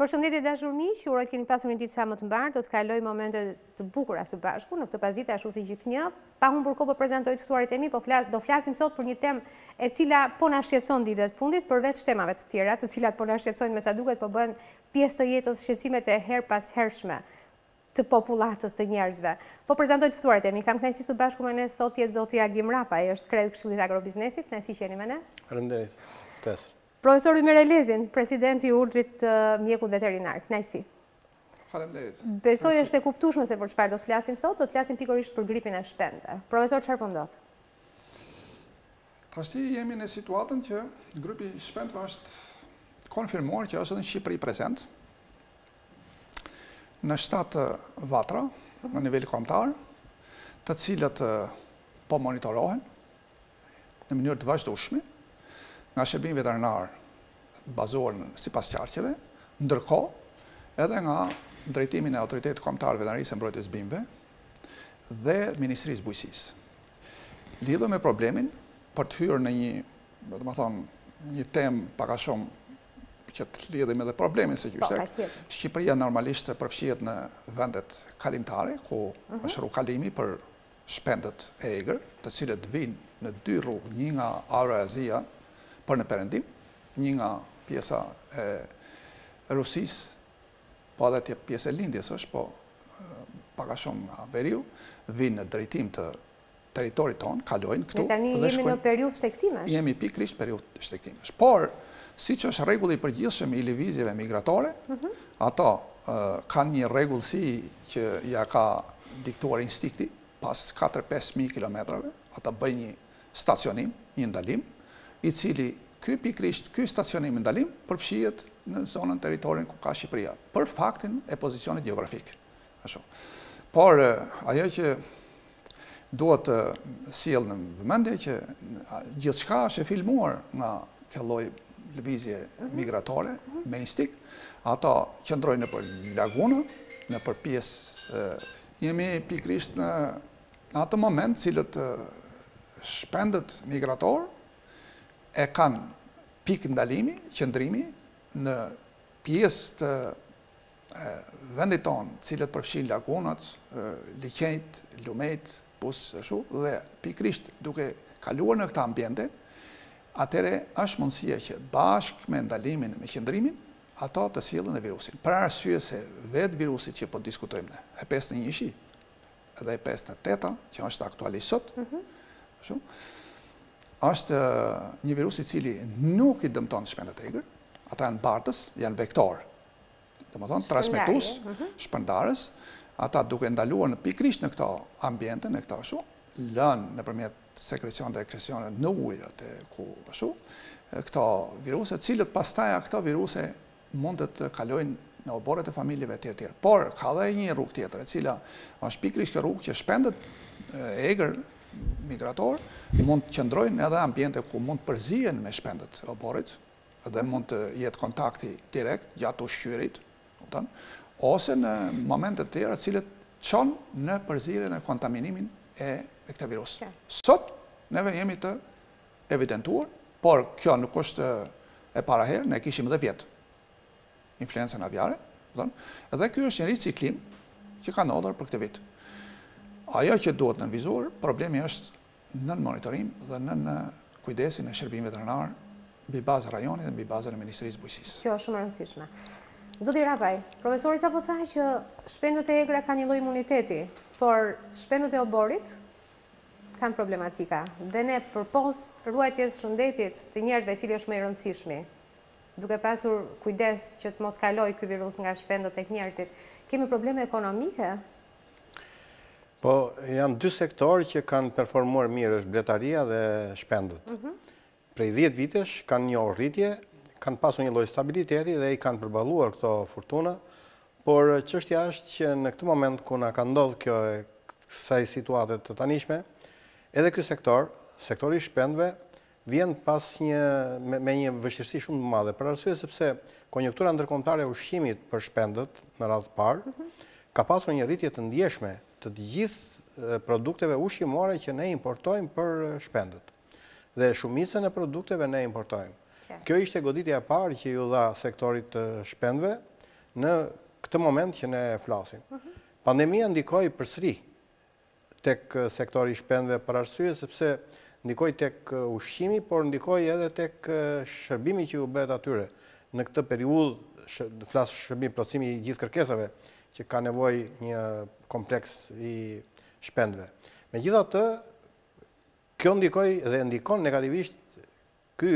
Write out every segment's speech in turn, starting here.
Për shëndet e dashur mi, që urojt keni pasur një ditë sa më të mbarë, do të kaloj momente të bukura së bashku, në këtë pazit e ashtu si gjithë një, pa hun për ko për prezentoj të tuarit e mi, po do flasim sot për një tem e cila po në dhe ditët fundit, vetë shtemave të tjera, të cilat po në shqetsojnë me sa duket, po bëhen pjesë të jetës shqetsimet e her pas hershme të populatës të njerëzve. Po prezentoj të tuarit e mi, kam knajsi së bashku me ne sot zotja Gjim e është kreju këshullit agrobiznesit, knajsi që jeni me ne. Rëndërit, tesë. Profesor Umer Elezin, presidenti urdrit mjekut veterinarit, najsi. Besoj është e kuptushme se për qëfar do të flasim sot, do të flasim pikorisht për gripin e shpende. Profesor, qërë pëndot? Pas ti jemi në situatën që grupi shpendve është konfirmuar që është në Shqipëri prezent, në shtatë vatra, në nivelli komtarë, të cilët po monitorohen, në mënyrë të vazhdo nga shërbim veterinar bazuar në si pas qarqeve, ndërko edhe nga drejtimin e autoritetë komtarë veterinarisë e mbrojtës bimëve dhe Ministrisë Bujësisë. Lidhë me problemin për të hyrë në një, më të më thonë, një tem paka shumë që të lidhë me dhe problemin se gjyshtë. Po, Shqipëria normalisht të përfshjet në vendet kalimtare, ku mhm. është rrug kalimi për shpendet e egrë, të cilët vinë në dy rrugë, një nga Aura Azia, për në përëndim, një nga pjesa e Rusis, po edhe tje pjesë e Lindjes është, po paka shumë nga veriu, vinë në drejtim të teritorit tonë, kalojnë këtu. Me tani jemi në periud shtektimesh? Jemi pikrisht periud shtektimesh. Por, si që është regulli për gjithshëm i levizjeve migratore, mhm. ato kanë një regullësi që ja ka diktuar instikti, pas 4-5.000 km, ata bëjnë një stacionim, një ndalim, i cili këj pikrisht, këj stacionim ndalim, përfshijet në zonën teritorin ku ka Shqipëria, për faktin e pozicionit geografik. Por, ajo që duhet të siel në vëmendje që gjithë shka është e filmuar nga kelloj lëvizje mhm. migratore, mainstick, mhm. ata qëndrojnë në për lagunë, në për pjesë. Jemi pikrisht në atë moment cilët shpendët migratorë, e kanë pikë ndalimi, qëndrimi, në pjesë të vendit tonë, cilët përfshin lagunat, liqenjt, lumejt, pusë së shu, dhe pikrisht duke kaluar në këta ambjente, atere është mundësia që bashkë me ndalimin, me qëndrimin, ato të sjellën e virusin. Pra arsye se vetë virusit që po diskutojmë në e pesë në njëshi, edhe e pesë në teta, që është aktualisot, mhm. shumë, është një virus i cili nuk i dëmton shpendet e egrë, ata janë bartës, janë vektor, dhe më tonë transmitus, mhm. shpëndarës, ata duke ndaluar në pikrisht në këto ambjente, në këto shu, lënë në përmjet sekresion dhe rekresion në ujrët e ku shu, këto viruset, cilët pastaja këto viruset mund të të kalojnë në oborët e familjeve tjerë tjerë. Por, ka dhe një rrug tjetër, e cila është pikrisht kërrug që shpendet e egrë, migrator, mund të qëndrojnë edhe ambjente ku mund të përzien me shpendet e oborit, edhe mund të jetë kontakti direkt, gjatë u shqyrit, ose në momentet të tjera cilët qonë në përzire në kontaminimin e këtë virus. Sot, neve jemi të evidentuar, por kjo nuk është e paraherë, ne kishim dhe vjetë influenza aviare, avjare, edhe kjo është një ciklim që ka në për këtë vitë. Ajo që duhet në vizur, problemi është në monitorim dhe në kujdesin e shërbim veterinar bëj bazë rajonit dhe bëj bazën e Ministrisë Bujësis. Kjo është shumë rëndësishme. Zoti Rapaj, profesori sa po tha që shpendët e egra ka një loj imuniteti, por shpendët e oborit kanë problematika. Dhe ne përpos ruajtjes shëndetit të njerëzve cili është me rëndësishmi, duke pasur kujdes që të mos kaloj këj virus nga shpendët e njerëzit, kemi probleme ekonomike Po, janë dy sektorë që kanë performuar mirë, është bletaria dhe shpendët. Mhm. Prej 10 vitesh kanë një rritje, kanë pasu një loj stabiliteti dhe i kanë përbaluar këto furtuna, por qështja është që në këtë moment kuna ka ndodhë kjo e kësaj situatet të tanishme, edhe kjo sektor, sektori shpendve, vjen pas një, me, një vështirësi shumë të madhe, për arsye sepse konjunktura ndërkomtare ushqimit për shpendët në radhë parë, mhm ka pasur një rritje të ndjeshme të gjithë produkteve ushqimore që ne importojmë për shpendët. Dhe shumicën e produkteve ne importojmë. Kjo ishte goditja parë që ju dha sektorit të shpendëve në këtë moment që ne flasim. Mhm. Pandemija ndikoj për sri tek sektori shpendëve për arsye, sepse ndikoj tek ushqimi, por ndikoj edhe tek shërbimi që ju bëhet atyre. Në këtë periud, flasë shërbimi, plocimi gjithë kërkesave, që ka nevoj një kompleks i shpendve. Me gjitha të, kjo ndikoj dhe ndikon negativisht ky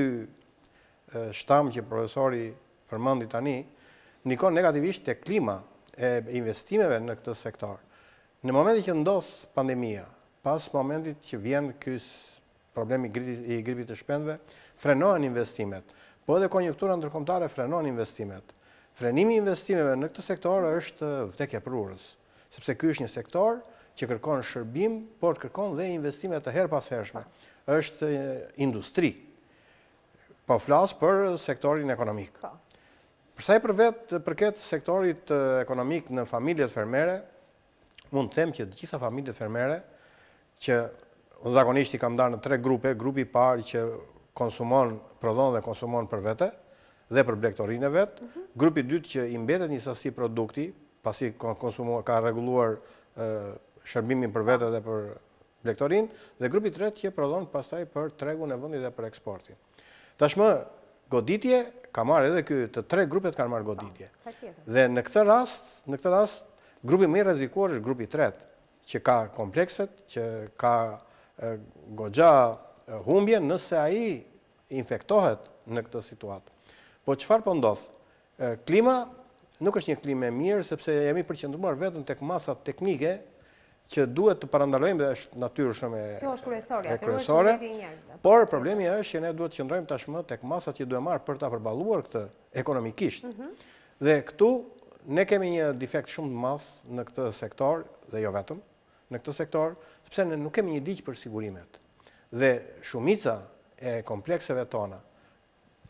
shtam që profesori përmëndi tani, ndikon negativisht të klima e investimeve në këtë sektor. Në momentit që ndosë pandemija, pas momentit që vjen ky problemi i gripit të shpendve, frenohen investimet, po edhe konjunktura ndërkomtare frenohen investimet frenimi investimeve në këtë sektor është vdekja për urës, sepse ky është një sektor që kërkon shërbim, por kërkon dhe investime të her pashershme. është industri, po flasë për sektorin ekonomik. Po. Përsa i për vetë përket sektorit ekonomik në familjet fermere, mund të them që të gjitha familjet fermere, që zakonisht i kam darë në tre grupe, grupi parë që konsumon, prodhon dhe konsumon për vete, dhe për blektorin e vetë. Grupi dytë që imbetet një sasi produkti, pasi ka reguluar shërbimin për vetë dhe për blektorin, dhe grupi tretë që prodhon pastaj për tregun e vëndi dhe për eksportin. Tashmë, goditje ka marrë edhe kjo të tre grupet kanë marrë goditje. Ah, dhe në këtë rast, në këtë rast, grupi më rezikuar është grupi tretë, që ka komplekset, që ka gogja humbje nëse aji infektohet në këtë situatë. Po qëfar për po ndodhë? Klima nuk është një e mirë, sepse jemi përqendruar vetën të këmasat teknike që duhet të parandalojmë dhe është natyrë shumë e kërësore, por problemi është që ne duhet të qëndrojmë tashmë të këmasat që duhet marë për të apërbaluar këtë ekonomikisht. Mhm. Dhe këtu ne kemi një defekt shumë të masë në këtë sektor dhe jo vetëm në këtë sektor, sepse ne nuk kemi një diqë për sigurimet. Dhe shumica e komplekseve tona,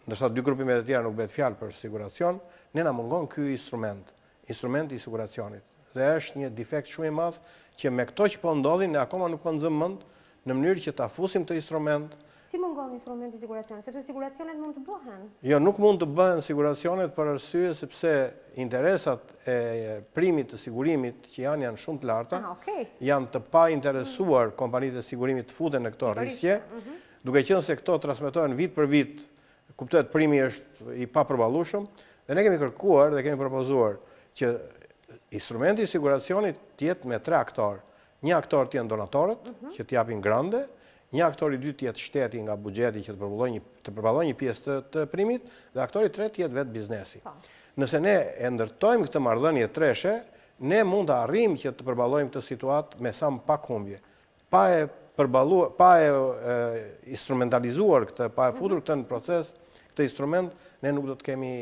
ndërsa dy grupi me të tjera nuk bëhet fjalë për siguracion, ne na mungon ky instrument, instrumenti i siguracionit. Dhe është një defekt shumë i madh që me këto që po ndodhin ne akoma nuk po nxjem mend në mënyrë që ta fusim të instrument. Si mungon instrumenti i siguracionit? Sepse siguracionet mund të bëhen. Jo, nuk mund të bëhen siguracionet për arsye sepse interesat e primit të sigurimit që janë janë shumë të larta. Ah, okay. Janë të pa interesuar kompanitë e sigurimit të futen në këto rrisje. Mhm. Duke qenë se këto transmetohen vit për vit Kuptohet, primi është i papërballshëm dhe ne kemi kërkuar dhe kemi propozuar që instrumenti i siguracionit të jetë me tre aktorë. Një aktor tjenë donatorët mhm. që tjapin japin grande, një aktor i dytë tjetë jetë shteti nga buxheti që të përbaloj një të një pjesë të të primit dhe aktori i tretë tjetë jetë vetë biznesi. Po. Nëse ne ndërtojmë këtë marrëdhënie treshe, ne mund të arrim që të përballojmë këtë situatë me sa më pak humbje, pa e përballuar, pa e instrumentalizuar këtë, pa e futur mhm. këtë në proces këtë instrument, ne nuk do të kemi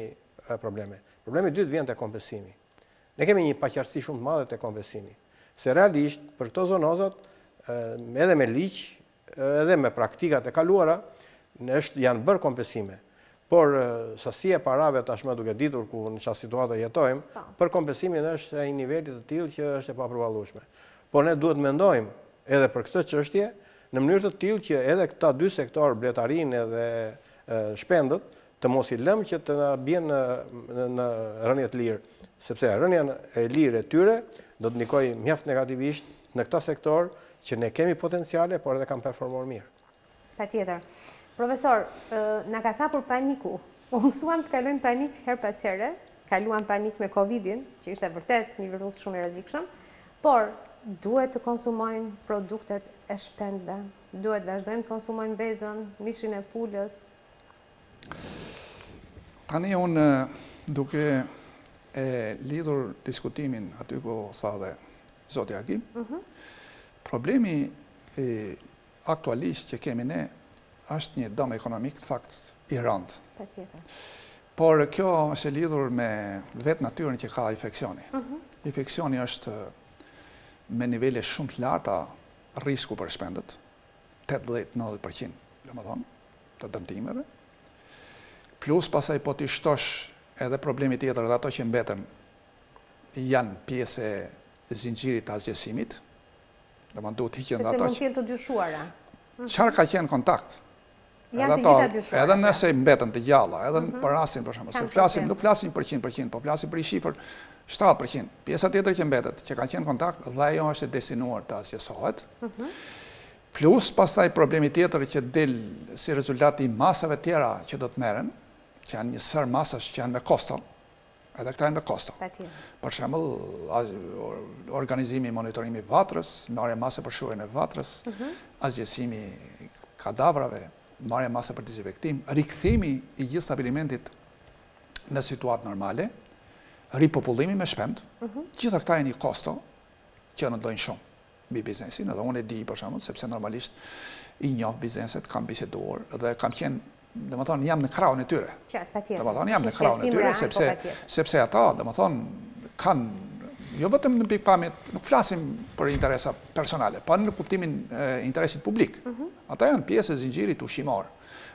probleme. Problemi dytë vjen të kompesimi. Ne kemi një pakjarësi shumë të madhe të kompesimi. Se realisht, për këto zonozat, edhe me liqë, edhe me praktikat e kaluara, në janë bërë kompesime. Por sësi e parave tashme duke ditur ku në qa situata jetojmë, po. për kompesimin është e nivellit të tilë që është e papruvalushme. Por ne duhet mendojmë edhe për këtë qështje, në mënyrë të tilë që edhe këta dy sektorë, bletarin edhe shpendët, të mos i lëmë që të bjenë në rënjet lirë, sepse rënjen e lirë e tyre do të nikoj mjaft negativisht në këta sektor që ne kemi potenciale, por edhe kam performuar mirë. Pa tjetër, profesor, në ka kapur paniku, u mësuam të kalujmë panik her pas herë, kaluam panik me Covidin, që ishte vërtet një virus shumë i rezikshëm, por duhet të konsumojmë produktet e shpendve, duhet vazhdojmë të konsumojmë vezën, mishin e pullës, Tani unë eh, duke e lidhur diskutimin aty ku tha dhe Zotja Akim, mhm. problemi aktualisht që kemi ne është një dëmë ekonomik të faktës i rëndë. Por kjo është e lidhur me vetë natyrën që ka infekcioni. Mhm. Infekcioni është eh, me nivele shumë të larta risku për shpendet, 80-90% të dëmtimeve, plus pasaj po t'i shtosh edhe problemi tjetër dhe ato që mbetën janë pjesë e zinqirit të azgjesimit, dhe më ndu t'i dhe ato që... Se të mund t'i të dyshuara? Qarë mm. ka qenë kontakt? Janë të gjitha dyshuara? Edhe po. nëse mbetën të gjalla, edhe në mhm. përrasin për shumë, se flasim, nuk flasim për 100%, po flasim për i shifër 7%, pjesë tjetër që mbetët, që ka qenë kontakt, dhe ajo është destinuar të azgjesohet, mhm. plus pas taj problemi tjetër që dilë si rezultati masave tjera që do të meren, që janë një sërë masës që janë me kosto, edhe këta janë me kosto. Për shemë, organizimi i monitorimi vatrës, marja masë për shuaj në vatrës, mhm. azgjesimi kadavrave, marja masë për disifektim, rikëthimi i gjithë stabilimentit në situatë normale, ripopullimi me shpend, mhm. gjithë të janë i kosto që në dojnë shumë bi biznesin, edhe unë e di për shumë, sepse normalisht i njofë bizneset kam biseduar dhe kam qenë dhe më thonë, jam në kraun e tyre. Dhe më thonë, jam në kraun e tyre, po sepse ata, dhe më thonë, kanë, jo vëtëm në pikë pamit, nuk flasim për interesa personale, pa në kuptimin interesit publik. Mhm. Ata janë pjesë e zingjirit u shimor.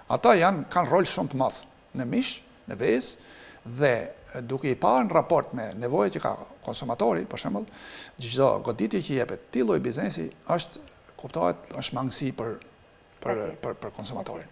Ata janë, kanë rol shumë të mathë në mish, në vez, dhe duke i parë në raport me nevoje që ka konsumatori, për shemëll, gjithdo goditje që jepet tiloj biznesi, është, kuptohet, është mangësi për konsumatorit.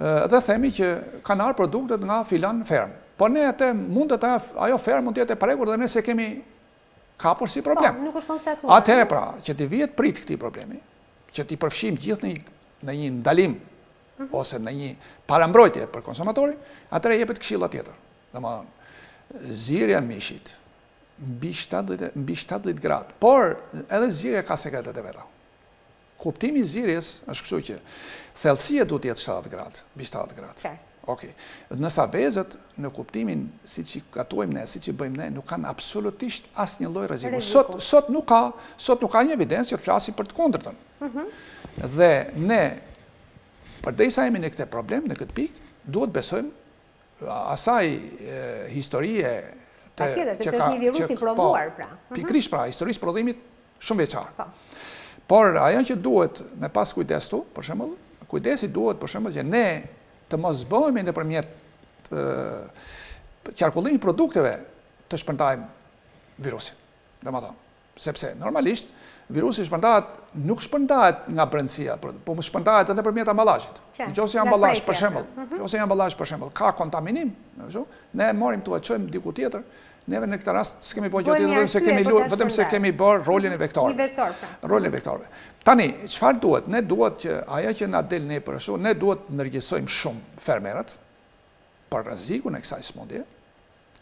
dhe themi që kanë arë produktet nga filan fermë. Por ne e te mund të ajo fermë mund të jetë e prekur dhe ne se kemi kapur si problem. Po, nuk është konstatuar. Atere pra, që ti vjetë prit këti problemi, që ti përfshim gjithë në një ndalim mhm. ose në një parambrojtje për konsumatorin, atere jepet këshilla tjetër. Dhe më dhënë, zirja mishit, mbi 70 gradë, por edhe zirja ka sekretet e veta kuptimi zirjes është kështu që thelsia du jetë 7 gradë, bi 7 gradë. Oke, nësa vezet në kuptimin si që katojmë ne, si që bëjmë ne, nuk kanë absolutisht asë një rreziku. Sot Sot nuk ka, sot nuk ka një evidencë që të flasi për të kondrëtën. Mhm. Dhe ne, përdej jemi në këtë problem, në këtë pik, duhet besojmë asaj historie... Pa tjetër, se që është një virusin po, provuar, pra. Mhm. Pikrish, pra, historisë prodhimit shumë veqarë. Pa. Po. Por ajo që duhet me pas kujdes tu, për shembull, kujdesi duhet për shembull që ne të mos bëhemi nëpërmjet të qarkullimit të produkteve të shpërndajmë virusin. Domethënë, sepse normalisht virusi shpërndahet nuk shpërndahet nga brendësia, por po më po shpërndahet edhe nëpërmjet ambalazhit. Nëse janë ambalazh për shembull, mhm. nëse janë ambalazh për shembull, ka kontaminim, ne morim tuaj qëjmë diku tjetër, Neve në këtë rast, së kemi po gjëti dhe dhe dhe se kemi bërë rolin e vektorve. Një vektor, pra. Rolin e vektorve. Tani, qëfar duhet? Ne duhet që aja që nga delë ne për është, ne duhet të nërgjësojmë shumë fermerët për rëzikun e kësaj smundje,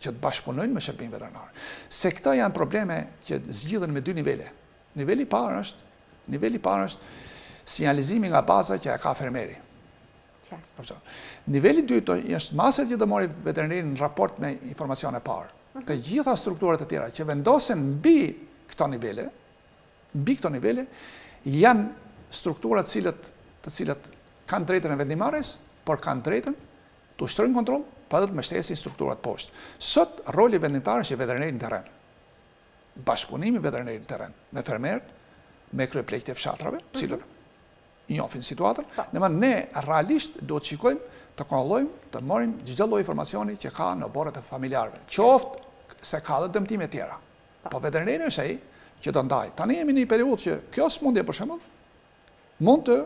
që të bashkëpunojnë me shërpim vetërnarë. Se këta janë probleme që zgjithën me dy nivele. Niveli parë është, niveli parë është sinjalizimi nga baza që e ka fermeri. Niveli dy të jështë maset që dë mori veterinarë në raport me informacion e parë të gjitha strukturat e tjera që vendosin bi këto nivele, bi këto nivele, janë strukturat cilët të cilët kanë drejtën e vendimares, por kanë drejtën të shtërën kontrol, pa dhe të më shtesin strukturat poshtë. Sot, roli vendimtarës që vedrenerin në teren, bashkëpunimi vedrenerin në teren, me fermert, me kërë plejtje fshatrave, mhm. cilët një situatën. situatër, në më ne realisht do të qikojmë të kontrollojmë, të marrim gjithë lloj informacioni që ka në borët e familjarëve. Qoftë se ka dhe dëmtime tjera. Po veterinari është ai që do ndaj. Tani jemi në një periudhë që kjo smundje për shembull mund të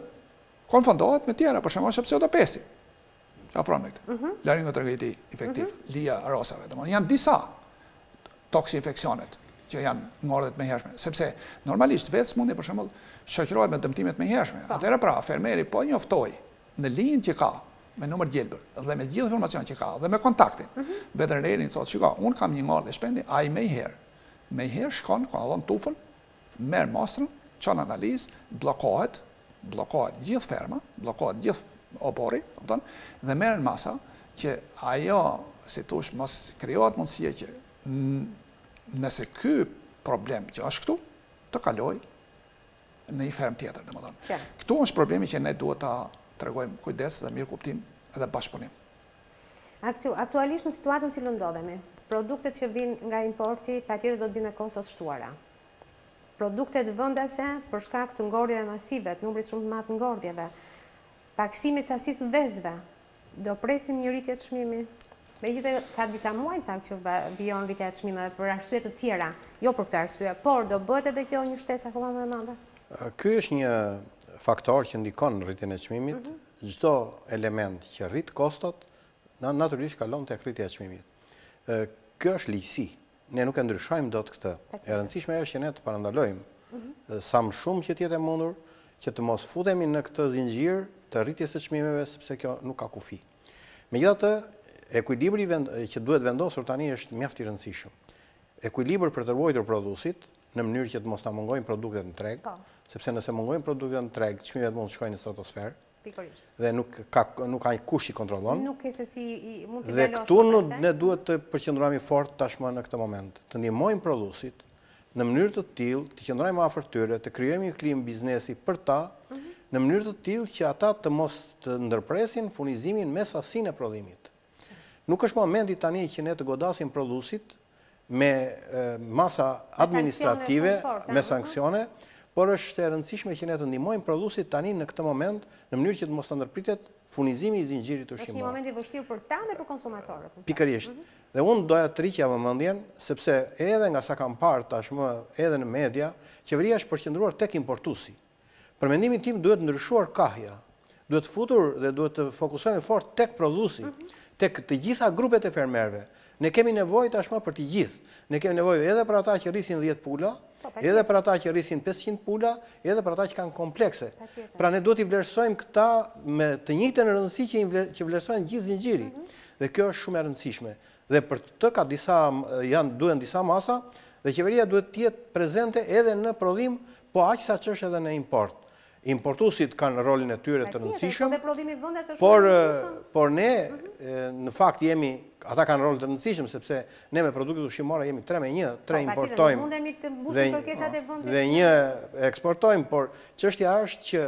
konfrontohet me tjera, për shembull sepse të pesi. Afro me këtë. Mm -hmm. Laringotrakeiti infektiv, mhm. lija rosave, domon janë disa toksi infekcionet që janë ngordet me hershme, sepse normalisht vetë smundje për shembull shoqërohet me dëmtimet me hershme. Po. Atëra pra, fermeri po njoftoi në linjën që ka me numër gjelbër dhe me gjithë informacion që ka dhe me kontaktin, mhm. veterinerin thotë, shiko, unë kam një marrë dhe shpendi, a i me i herë. Me i herë shkon, ka adhon tufën, merë masën, qënë analizë, blokohet, blokohet gjithë ferma, blokohet gjithë opori, dhe merën masa që ajo, si tush, mos kriot mundësie që nëse ky problem që është këtu, të kaloj në i ferm tjetër, dhe më dhonë. Këtu është problemi që ne duhet të të regojmë kujdes dhe mirë kuptim edhe bashkëpunim. Aktualisht në situatën cilë ndodhemi, produktet që vinë nga importi, pa tjetër do të vinë me shtuara. Produktet vëndese përshka këtë ngordjeve masive, të numrit shumë të matë ngordjeve, paksimi sasis vezve, do presim një rritje të shmimi, me gjithë ka disa muaj në që vion rritje të shmimeve për arsuje të tjera, jo për këtë arsuje, por do bëtë edhe kjo një shtesa këma më e madhe? Kjo është një faktor që ndikon në rritin e qmimit, gjdo mhm. element që rrit kostot, naturisht kalon të e e qmimit. Kjo është lisi, ne nuk e ndryshojmë do të këtë. E rëndësishme e është që ne të parandalojmë, mhm. sa më shumë që tjetë e mundur, që të mos futemi në këtë zingjirë të rritjes e qmimeve, sepse kjo nuk ka kufi. Me gjitha të, ekuilibri që duhet vendosur tani është mjafti rëndësishme. Ekuilibri për të rvojtër produsit, në mënyrë që të mos të mëngojnë produktet në treg, po. sepse nëse mungojnë produktet në treg, qmimet mund të shkojnë në stratosferë, dhe nuk ka një kush i kontrolon, dhe këtu në duhet të përqëndrami fort tashma në këtë moment, të njëmojnë produsit në mënyrë të tilë, të qëndrami afertyre, të kryojnë një klimë biznesi për ta, mhm. në mënyrë të tilë që ata të mos të ndërpresin funizimin me sasin e prodhimit. Nuk është momenti tani që ne të godasim produsit, me masa administrative, me sankcione, por është e rëndësishme që ne të ndimojmë produsit tani në këtë moment, në mënyrë që të mos të ndërpritet funizimi i zingjirit të Në Êshtë një moment i vështirë për ta dhe për konsumatorët. Pikërisht. Mhm. Dhe unë doja të rikja më mëndjen, sepse edhe nga sa kam parë tashmë, edhe në media, qeveria është përqendruar tek importusi. Për mendimin tim duhet ndryshuar kahja, duhet futur dhe duhet të fokusohemi fort tek produsi, mhm. tek të gjitha grupet e fermerve, Ne kemi nevoj tashma për të gjithë. Ne kemi nevoj edhe për ata që rrisin 10 pula, po, edhe për ata që rrisin 500 pula, edhe për ata që kanë komplekse. Pra ne do t'i vlerësojmë këta me të njitë në rëndësi që i vlerësojmë gjithë një gjiri. Mhm. Dhe kjo është shumë e rëndësishme. Dhe për të ka disa, janë duhen disa masa, dhe qeveria duhet tjetë prezente edhe në prodhim, po aqësa që është edhe në import importusit kanë rolin e tyre pra të nëndësishëm, po eh, por ne, mhm. eh, në fakt, jemi, ata kanë rolin të nëndësishëm, sepse ne me produktet shimora jemi 3 me 1, 3 po, importojmë, dhe një eksportojmë, por qështja është që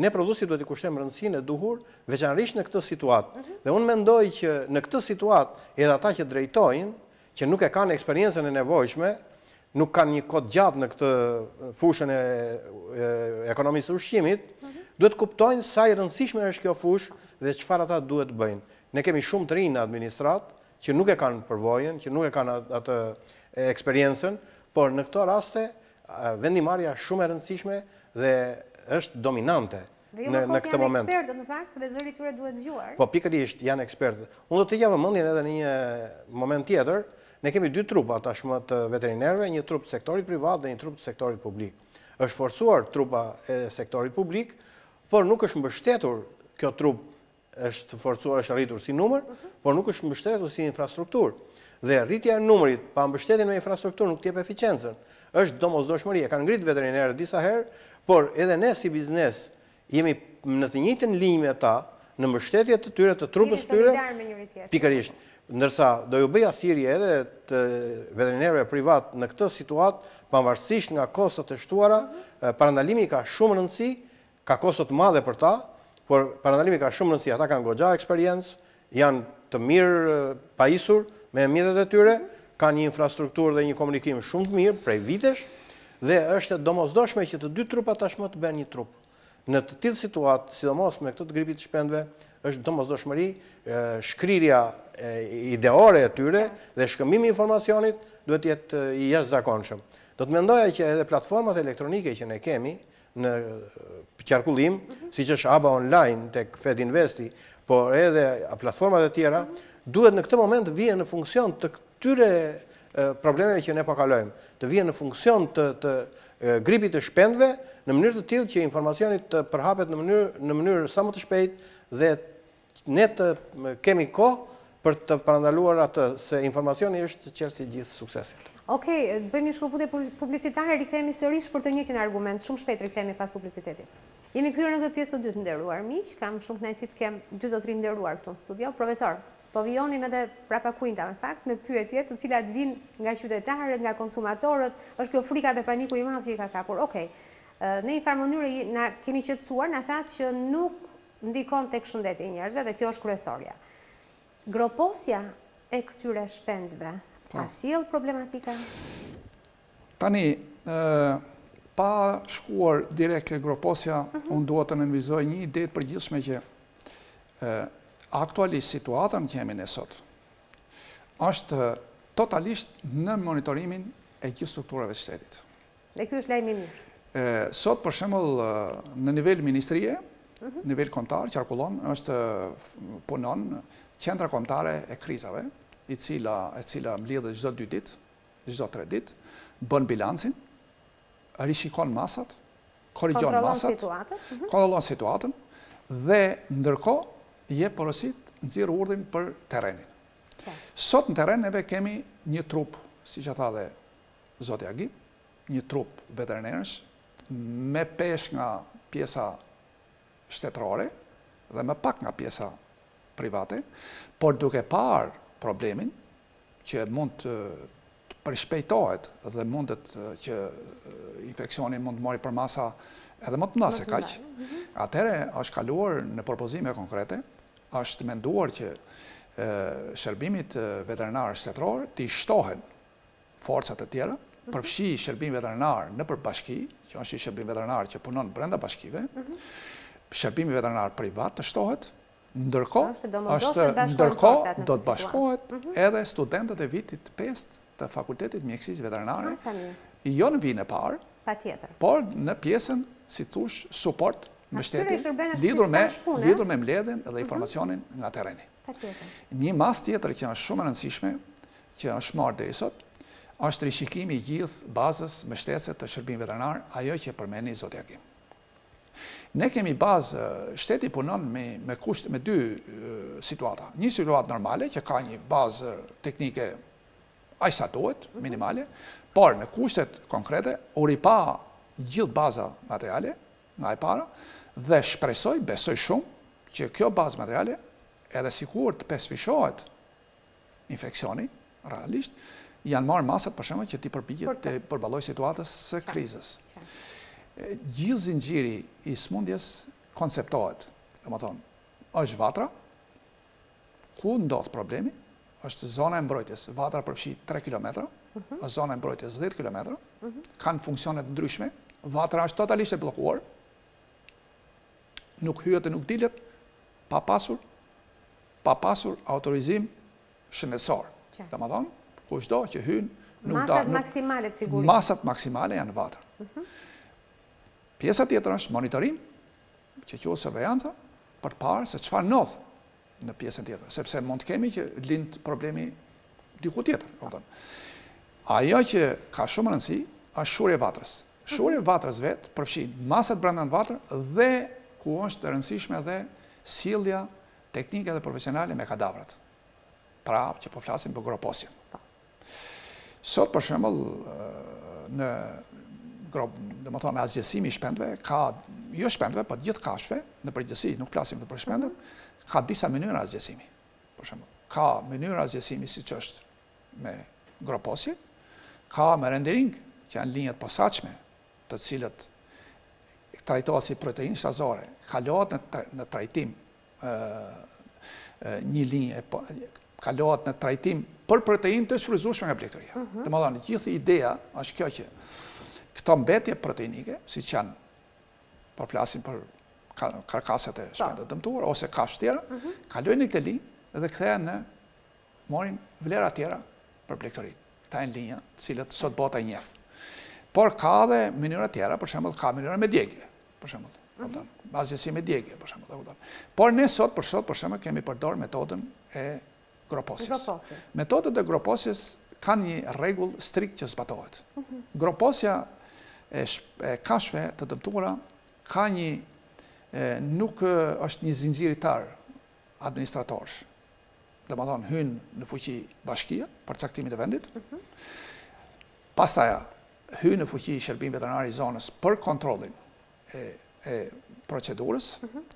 ne produsit duhet i kushtem rëndësin e duhur, veçanrish në këtë situatë, mhm. dhe unë mendoj që në këtë situatë edhe ata që drejtojnë, që nuk e kanë eksperiencen e nevojshme, nuk kanë një kod gjatë në këtë fushën e ekonomisë ushqimit, duhet kuptojnë sa i rëndësishme është kjo fushë dhe qëfar ata duhet të bëjnë. Ne kemi shumë të rinë në administratë që nuk e kanë përvojën, që nuk e kanë atë eksperiencen, por në këto raste vendimarja shumë e rëndësishme dhe është dominante jo në këtë moment. Dhe ju më kohë janë ekspertët në fakt dhe zëri tyre duhet zhuar. Po, pikër ishtë janë ekspertët. Unë do të gjavë mëndin edhe një moment tjetër, Ne kemi dy trupa tashmë të veterinerve, një trup të sektorit privat dhe një trup të sektorit publik. Është forcuar trupa e sektorit publik, por nuk është mbështetur kjo trup është forcuar, është rritur si numër, por nuk është mbështetur si infrastruktur. Dhe rritja e numërit pa mbështetjen me infrastruktur nuk tjep eficiencën. është domozdoshmëri, e kanë ngrit veterinerët disa herë, por edhe ne si biznes jemi në të njëjtën linjë me ata në mbështetje të tyre të trupës tyre. Pikërisht. Ndërsa, do ju bëja thirje edhe të veterinere privat në këtë situatë, përmërësisht nga kosët e shtuara, mhm. eh, parandalimi ka shumë nënësi, ka kosët madhe për ta, por parandalimi ka shumë nënësi, ata kanë gogja eksperiencë, janë të mirë eh, pajisur me mjetet e tyre, mhm. kanë një infrastruktur dhe një komunikim shumë të mirë prej vitesh, dhe është domosdoshme që të dy trupat tashmë të ben një trup. Në të tilë situatë, sidomos me këtët gripit shpendve, është në të mëzdo shmëri shkryria ideore e tyre dhe shkëmimi informacionit duhet jetë i jeshtë zakonëshëm. Do të mendoja që edhe platformat elektronike që ne kemi në kjarkullim, si që është aba online të Fed investi, por edhe platformat e tjera, duhet në këtë moment vje në funksion të këtyre problemeve që ne pakalojmë, po të vje në funksion të gripit të shpendve, në mënyrë të tjilë që informacionit të përhapet në mënyrë sa më të shpejt dhe ne të kemi kohë për të parandaluar atë se informacioni është qërë si gjithë suksesit. Okej, bëjmë një shkëpute publicitare, rikëthejmë sërish për të një argument, shumë shpetë rikëthejmë pas publicitetit. Jemi këtyrë në këtë pjesë të dytë ndërruar, miq, kam shumë të nëjësit kem 23 ndërruar këtu në studio. Profesor, po vionim edhe prapa kujnëta, në fakt, me pyetje të cilat vinë nga qytetarët, nga konsumatorët, është kjo frika dhe paniku i madhë që i ka kapur. Okej, në i farë mënyre, keni qëtësuar, në thatë që nuk ndikon të këshëndet e njerëzve dhe kjo është kryesorja. Groposja e këtyre shpendve, po. asil problematika? Tani, pa shkuar direk e groposja, mhm. unë duhet të nënvizoj një ide për gjithme që aktualisht situatën që jemi nësot, është totalisht në monitorimin e gjithë strukturave qëtetit. Dhe kjo është lejmi mirë. Sot, për shemëll, në nivel ministrie, Mhm. nivel kontar, qarkullon, është eh, punon qendra kontare e krizave, i cila, e cila mlidhe gjdo 2 dit, gjdo 3 dit, bën bilancin, rishikon masat, korrigjon masat, kontrolon situatën, mhm. situatën, dhe ndërko, je porosit nëzirë urdhim për terenin. Sot në teren neve kemi një trup, si që ta dhe Zotja Gjim, një trup veterinerës, me pesh nga pjesa shtetërore dhe më pak nga pjesa private, por duke parë problemin që mund të përshpejtohet dhe mundet që infekcioni mund të mori për masa edhe më të mëna se kaqë, mhm. atëre është kaluar në propozime konkrete, është menduar që shërbimit veterinar shtetëror të i shtohen forcët e tjera, mhm. përfshi shërbim veterinar në përbashki, që është i shërbim veterinar që punon brenda bashkive, mhm shërbimi veterinar privat të shtohet, ndërko pra, do të bashkohet mhm. edhe studentet e vitit 5 të fakultetit mjekësis veterinari, jo në vijin e parë, por në pjesën, si tush, support më shtetit, lidur me mledin dhe mhm. informacionin nga tereni. Një mas tjetër që është shumë rëndësishme, që është marrë dhe sot, është rishikimi gjithë bazës më të shërbim veterinar, ajo që përmeni Zotja Kim. Ne kemi bazë, shteti punon me kusht, me dy situata. Një situat normale, që ka një bazë teknike ajsa duhet, mhm. minimale, por në kushtet konkrete, u ripa gjithë baza materiale, nga e para, dhe shpresoj, besoj shumë, që kjo bazë materiale, edhe si kur të pesfishohet infekcioni, realisht, janë marë masat për shumë që ti përbigjit të përbaloj situatës së krizës gjithë zingjiri i smundjes konceptohet, dhe më është vatra, ku ndodhë problemi, është zona e mbrojtjes, vatra përfshi 3 km, është zona e mbrojtjes 10 km, mhm. kanë funksionet ndryshme, vatra është totalisht e blokuar, nuk hyët e nuk dilet, pa pasur, pa pasur autorizim shëndesor, dhe më thonë, ku që hynë, Masat maksimale, sigurit. Masat maksimale janë vatra. Mhm. Pjesa tjetër është monitorim, që që ose për parë se qëfar nëthë në pjesën tjetër, sepse mund të kemi që lindë problemi diku tjetër. Ajo që ka shumë rëndësi, është shurje vatrës. Shurje mhm. vatrës vetë përfshin masat brandan vatrë dhe ku është të rëndësishme dhe sildja teknike dhe profesionale me kadavrat. Pra, që po flasim për groposjen. Sot, për shemëll, në grobë, dhe më thonë, azjesimi shpendve, ka, jo shpendve, për po gjithë kashve, në përgjësi, nuk flasim të për shpendve, ka disa mënyrë azjesimi. Por shumë, ka mënyrë azjesimi si që është me groposje, ka me rendering, që janë linjet posaqme, të cilët trajtoa si protein shtazore, ka lojot në trajtim një linje, po, ka lojot në trajtim për protein të shfryzushme nga plekturia. Mhm. Të më dhe gjithë ideja, është kjo që, këto mbetje proteinike, si që janë përflasin po për karkaset e po. shpendet dëmtuar, ose kafsh tjera, mhm. kalojnë një këtë linjë dhe këtheja në morin vlera tjera për plektorit. Ta e në linja, cilët sot bota i njefë. Por ka dhe minyra tjera, për shemblë, ka minyra me djegje, për shemblë, mhm. bazjesi me djegje, për shemblë, Por ne sot, për sot, për shemblë, kemi përdor metodën e groposjes. Metodët e groposjes kanë një regull strikt që zbatohet. Mhm. Groposja e kashve të dëmtura, ka një, nuk është një zinziritar administratorsh, dhe më thonë hynë në fuqi bashkia, për caktimi të vendit, mhm. pastaja, hynë në fuqi i shërbim veterinari zonës për kontrolin e procedurës, mhm.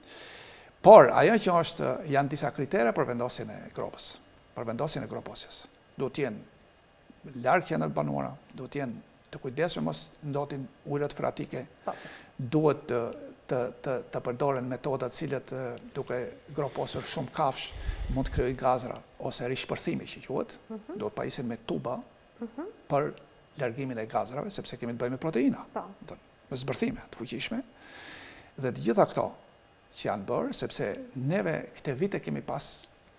por aja që është janë disa kriterë për vendosin e gropës, për vendosin e groposjes. Duhet tjenë larkë që në të banuara, duhë tjenë të kujdesur mos ndotin ujrat fratike, po. duhet të përdoren metodat cilët duke groposur shumë kafsh mund të kryojt gazra ose rishpërthimi që quat, mhm. duhet të isin me tuba mhm. për lërgimin e gazrave, sepse kemi të bëjmë proteina, po. me zbërthime të fuqishme, dhe të gjitha këto që janë bërë, sepse neve këte vite kemi pas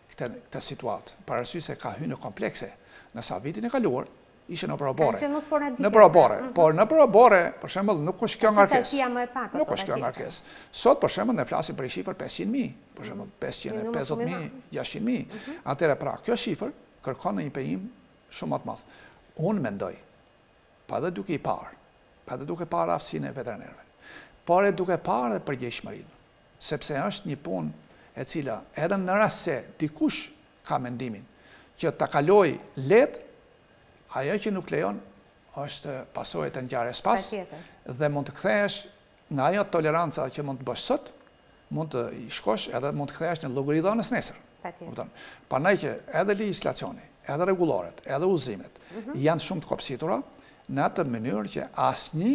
këte situatë, parësysë e ka hynë komplekse, nësa vitin e kaluar, ishe në prorobore. Ka që në ditë. Në mm-hmm. Por në prorobore, për shembull, nuk është kjo ngarkesë. Sesia më e pak. Nuk është kjo ngarkesë. Sot për shembull ne flasim për shifër 500.000, për shembull 550.000, 600.000. Atëra pra, kjo shifër kërkon një pejim shumë më të madh. Unë mendoj, pa dhe duke i parë, pa dhe duke parë afsin e veterinerve, por e duke parë dhe përgjeshmërin, sepse është një pun e cila edhe në rrasë se dikush ka mendimin që të kaloj letë, ajo që nuk lejon është pasojët e njares pas, dhe mund të kthejesh në ajo toleranca që mund të bësh sot, mund të shkosh edhe mund të kthejesh në logaritonës nesër. Pa nëj që edhe legislacioni, edhe regularet, edhe uzimet, mhm. janë shumë të kopsitura, në atë mënyrë që asë një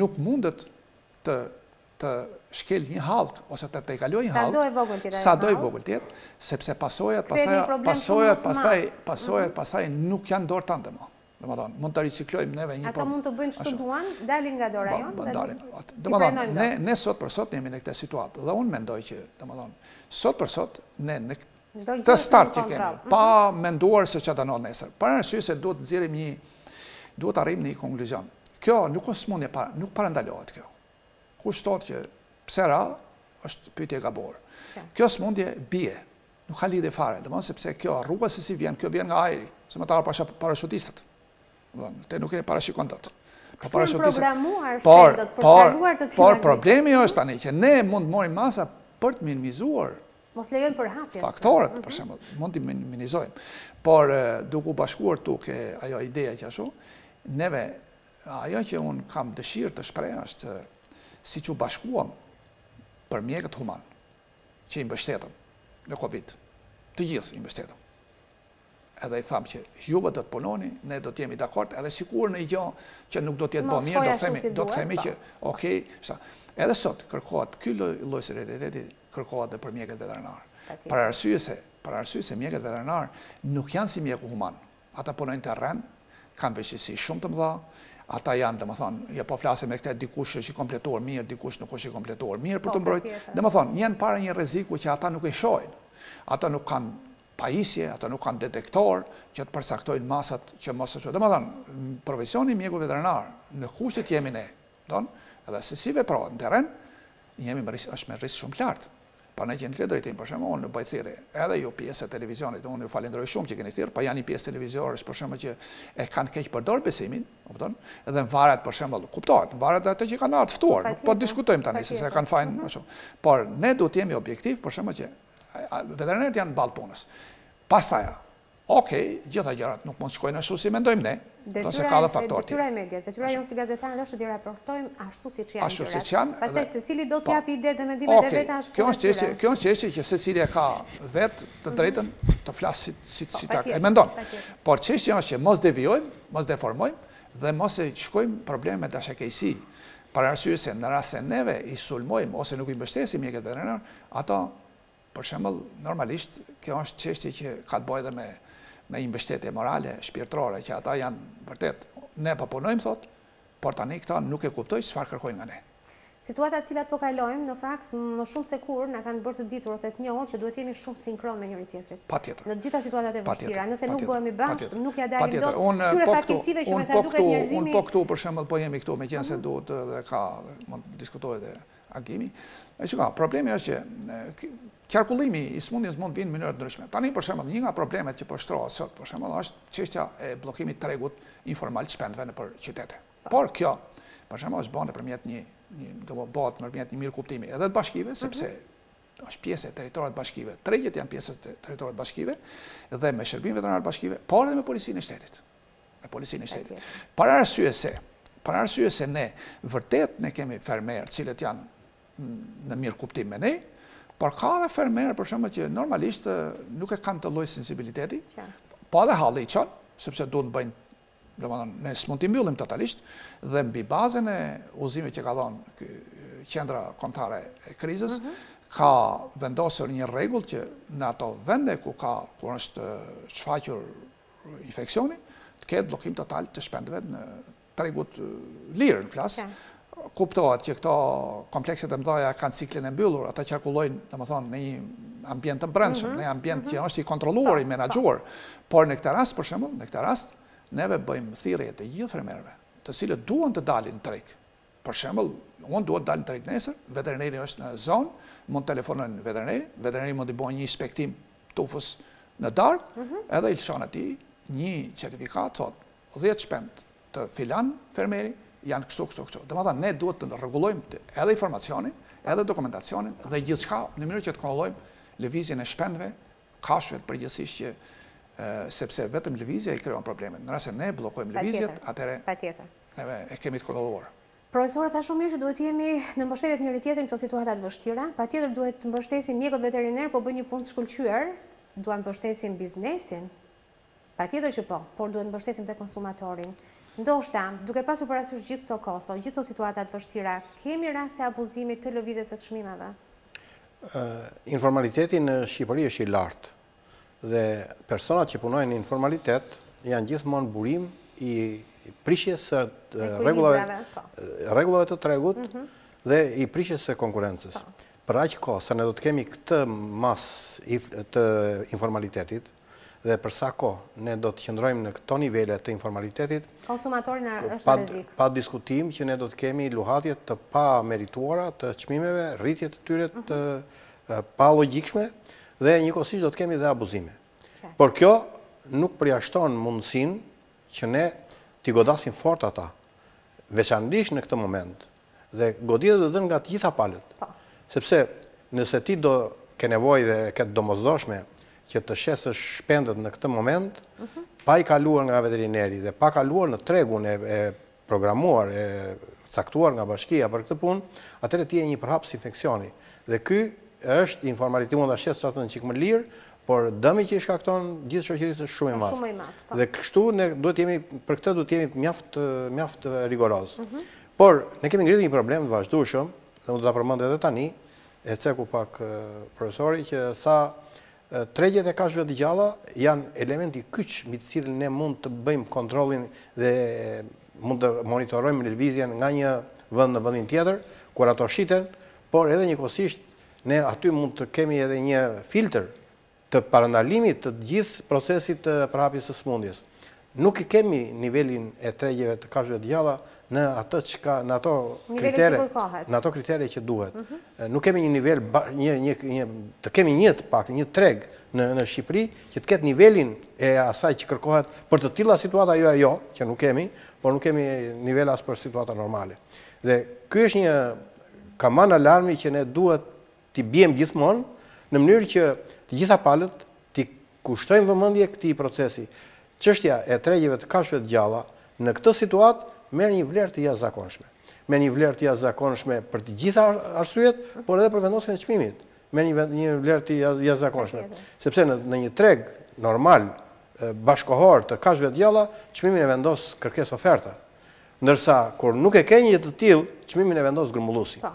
nuk mundet të të shkel një halk ose të tejkaloj një halk. Sa doj vogël tjetë. sepse pasojat, pasaj, pasojat, pasaj, mhm. pasojat, pasaj nuk janë dorë tanë dëmë. Dhe më tonë, mund të riciklojmë neve një po... Ata mund të bëjnë që të duan, dalin nga dorë ajo? Ba, dalin. Dhe më tonë, ne sot për sot njemi në këte situatë. Dhe unë mendoj që, dhe më tonë, sot për sot, ne në të start që kemi, pa mhm. menduar se që të nëtë nesër. Për se duhet të një, duhet një konkluzion. Kjo nuk është mundje, nuk parandalohet kjo ku që pse ra, është pytje e borë. Kjo s'mundje bie, nuk ka lidhe fare, dhe mëndë sepse kjo rruga se si vjen, kjo vjen nga ajri, se më të arra parashotisët, te nuk e parashikon po të të të. në programuar për shkaguar të tjerë. Por problemi është tani, që ne mund të mori masa për të minimizuar faktorët, për mhm. shemë, mund të minimizojmë. Por duku bashkuar tuk e ajo ideja që ashtu, neve, ajo që unë kam dëshirë të shprejë, është si që bashkuam për mjekët human, që i mbështetëm në COVID, të gjithë i mbështetëm. Edhe i thamë që juve do të punoni, ne do t'jemi dakord, edhe sikur në i gjo që nuk do t'jetë bo mirë, do themi, do themi po. që, okej, edhe sot, kërkohet, kjo lojës e kërkohet kërkohat dhe për mjekët veterinar. Për arsye se, për arsye se mjekët veterinar nuk janë si mjekët human, ata punojnë të rren, kanë veqësi shumë të mdha, ata janë, dhe më thonë, ja po flasim e këte dikush që i kompletuar mirë, dikush nuk është i kompletuar mirë për të po, mbrojtë, po, dhe më thonë, njenë pare një reziku që ata nuk e shojnë, ata nuk kanë pajisje, ata nuk kanë detektor, që të përsaktojnë masat që mos e shojnë. Dhe më thonë, profesioni mjeku veterinar, në kushtit jemi ne, dhe dhe sësive pra, në teren, jemi është me rrisë shumë lartë. Pa në qenë të drejtim, për shumë, unë në bëjthiri, edhe ju pjesë e televizionit, unë ju falendroj shumë që keni thirë, pa po janë i pjesë televizionës, për shumë, që e kanë keqë përdor besimin, edhe në varet, për shumë, kuptohet, në varet atë që kanë artë fëtuar, po të diskutojmë tani, se se kanë fajnë, mhm. më shumë, por ne du jemi objektiv, për shumë, që veterinerët janë balë punës, pas taja, Okej, gjitha gjërat nuk mund shkojnë ashtu si mendojmë ne, do se ka dhe faktor tjë. Detyra e medjes, detyra jonë si gazetarë është të dhe raportojmë ashtu si që janë Ashtu si që janë. Pasaj, se cili do t'ja japi po. ide dhe me dhe vetë ashtu si që janë Kjo është të që të të të të të të të të të të flasë si po, të e të Por të të është që mos të mos deformojmë dhe të të të të të të të të të të të të të të të nuk i të të të të të të të të të të të të të të me i mbështetje morale, shpirtrore, që ata janë vërtet, ne pëpunojmë, po thot, por tani këta nuk e kuptoj që shfarë kërkojnë nga ne. Situata cilat po kalojmë, në fakt, më shumë se kur, në kanë bërë të ditur ose të njohon që duhet jemi shumë sinkron me njëri tjetërit. Pa tjetër. Në gjitha e vështira, nëse nuk bëhemi bashkë, nuk ja dalim do po po mhm. të të të të të të të të të këtu të të të të të të të të të të të të të të të qarkullimi i smundjes mund të vinë në mënyra të ndryshme. Tani për shembull, një nga problemet që po shtrohet sot, për shembull, është çështja e bllokimit tregut informal shpendëve nëpër qytete. Por kjo, për shembull, është bënë përmjet një një do të bëhet nëpërmjet një mirë kuptimi edhe të bashkive, mhm. sepse është pjesë e territorit të bashkive. Tregjet janë pjesë e territorit të bashkive dhe me shërbimet e bashkive, por edhe me policinë e shtetit. Me policinë e shtetit. Para arsye para arsye ne vërtet ne kemi fermerë cilët janë në mirë kuptim me ne, Por ka dhe fermerë për shumë që normalisht nuk e kanë të lojë sensibiliteti, pa dhe halë i qënë, sëpse du në bëjnë, dhe më në të totalisht, dhe mbi bazën e uzimit që ka dhonë qendra kontare e krizës, mhm. ka vendosër një regull që në ato vende ku ka kur është shfaqër infekcioni, të ketë blokim total të shpendve në tregut lirë në flasë, kuptohet që këto komplekset e mdoja kanë ciklin e mbyllur, ata qarkullojnë, në më thonë, në një ambjent të mbrëndshëm, mhm, në një ambjent mhm. që është i kontroluar, i menagjuar, por në këtë rast, për shemull, në këtë rast, neve bëjmë thirje të gjithë fremerve, të cilët duon të dalin të rejkë, për shemull, unë duon të dalin të rejkë nesër, veterineri është në zonë, mund të telefonën veterineri, veterineri mund të bojnë një spektim tufës në darkë, mhm. edhe ilëshonë ati një certifikat, thotë, 10 shpend të filan fermeri, janë kështu, kështu, kështu. Dhe më da ne duhet të regulojmë edhe informacionin, edhe dokumentacionin, dhe gjithë shka në mënyrë që të kontrollojmë levizjen e shpendve, kashve të përgjësish që sepse vetëm levizja i kryon problemet. Në rrasë ne blokojmë levizjet, atëre e kemi të kontrolluar. Profesorë, tha shumë mirë që duhet jemi në mbështetet njëri tjetër në të situatat vështira. Pa tjetër duhet të mbështesim mjekot veterinerë, po bë një punë të shkullqyër, duhet të mbështesim biznesin. Pa tjetër që po, por duhet të mbështesim dhe konsumatorin. Ndoshta, duke pasur parasysh gjithë këto kosto, gjithë situatat vështira, kemi raste abuzimit të lëvizjes së çmimeve. Ëh, informaliteti në Shqipëri është i lartë. Dhe personat që punojnë në informalitet janë gjithashtu burim i prishjes së po. rregullave, rregullave të tregut mhm. dhe i prishjes së konkurrencës. Po. Për aq kohë sa ne do të kemi këtë mas të informalitetit dhe përsa ko ne do të qëndrojmë në këto nivele të informalitetit, është Pa diskutim që ne do të kemi luhatjet të pa merituara të qmimeve, rritjet të tyret mhm. të pa logikshme, dhe një kosisht do të kemi dhe abuzime. Por kjo nuk përjashton mundësin që ne t'i godasim fort ata, veçanërish në këtë moment, dhe godinë dhe dhënë nga t'gjitha palët. Po. Sepse nëse ti do ke nevoj dhe ke domozdoshme që të shesë shpendet në këtë moment, mhm. pa i kaluar nga veterineri dhe pa kaluar në tregun e programuar, e caktuar nga bashkia për këtë pun, atër e tje një përhapës infekcioni. Dhe ky është informaritimun nda shesë atë në qikë më lirë, por dëmi që i shkakton gjithë shoqërisë është shumë i madh. Po. Dhe kështu ne duhet jemi për këtë duhet jemi mjaft mjaft rigoroz. Mhm. Por ne kemi ngritur një problem të vazhdueshëm dhe do ta përmend edhe tani e ceku pak profesori që tha tregjet e kashve të gjalla janë elementi kyç mbi të cilin ne mund të bëjmë kontrollin dhe mund të monitorojmë lëvizjen nga një vend në vendin tjetër kur ato shiten, por edhe njëkohësisht ne aty mund të kemi edhe një filtr të parandalimit të gjithë procesit të prapjes së smundjes nuk kemi nivelin e tregjeve të kafshëve të në atë që ka, në ato kriterit, në ato kriterit që duhet. Mhm. Nuk kemi një nivel, një, një, një, të kemi një të pak, një treg në, në Shqipëri, që të ketë nivelin e asaj që kërkohet për të tila situata jo e jo, që nuk kemi, por nuk kemi nivel asë për situata normale. Dhe kjo është një kamana alarmi që ne duhet të bjem gjithmonë, në mënyrë që të gjitha palët të kushtojmë vëmëndje këti procesi qështja e tregjive të kashve të gjalla në këtë situatë merë një vlerë të jazakonshme. Merë një vlerë të jazakonshme për të gjitha arsujet, por edhe për vendosën e qmimit. Merë një vlerë të jazakonshme. Sepse në një treg normal, bashkohor të kashve të gjalla, qmimin e vendosë kërkes oferta. Nërsa, kur nuk e ke një të tilë, qmimin e vendosë grumullusi. Po.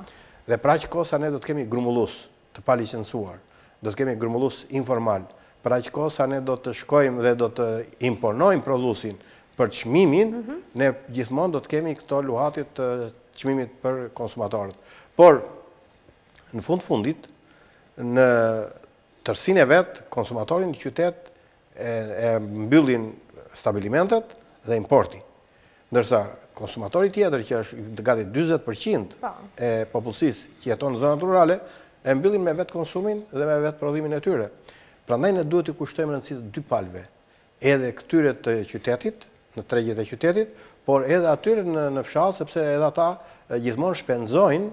Dhe pra që kosa ne do të kemi grumullus të pali qënësuar, do të kemi grumullus informal, pra që kosa ne do të shkojmë dhe do të imponojmë prodhusin për qmimin, ne gjithmon do të kemi këto luhatit të qmimit për konsumatorët. Por, në fund fundit, në tërsin e vetë, konsumatorin në qytet e mbyllin stabilimentet dhe importi. Ndërsa, konsumatorit tjetër që është gati 20% po. e popullësis që jeton në zonat rurale, e mbyllin me vetë konsumin dhe me vetë prodhimin e tyre. Pra ndaj ne duhet i kushtojmë rëndësi të dy palve, edhe këtyre të qytetit, në tregjit e qytetit, por edhe atyre në, në fshalë, sepse edhe ata gjithmonë shpenzojnë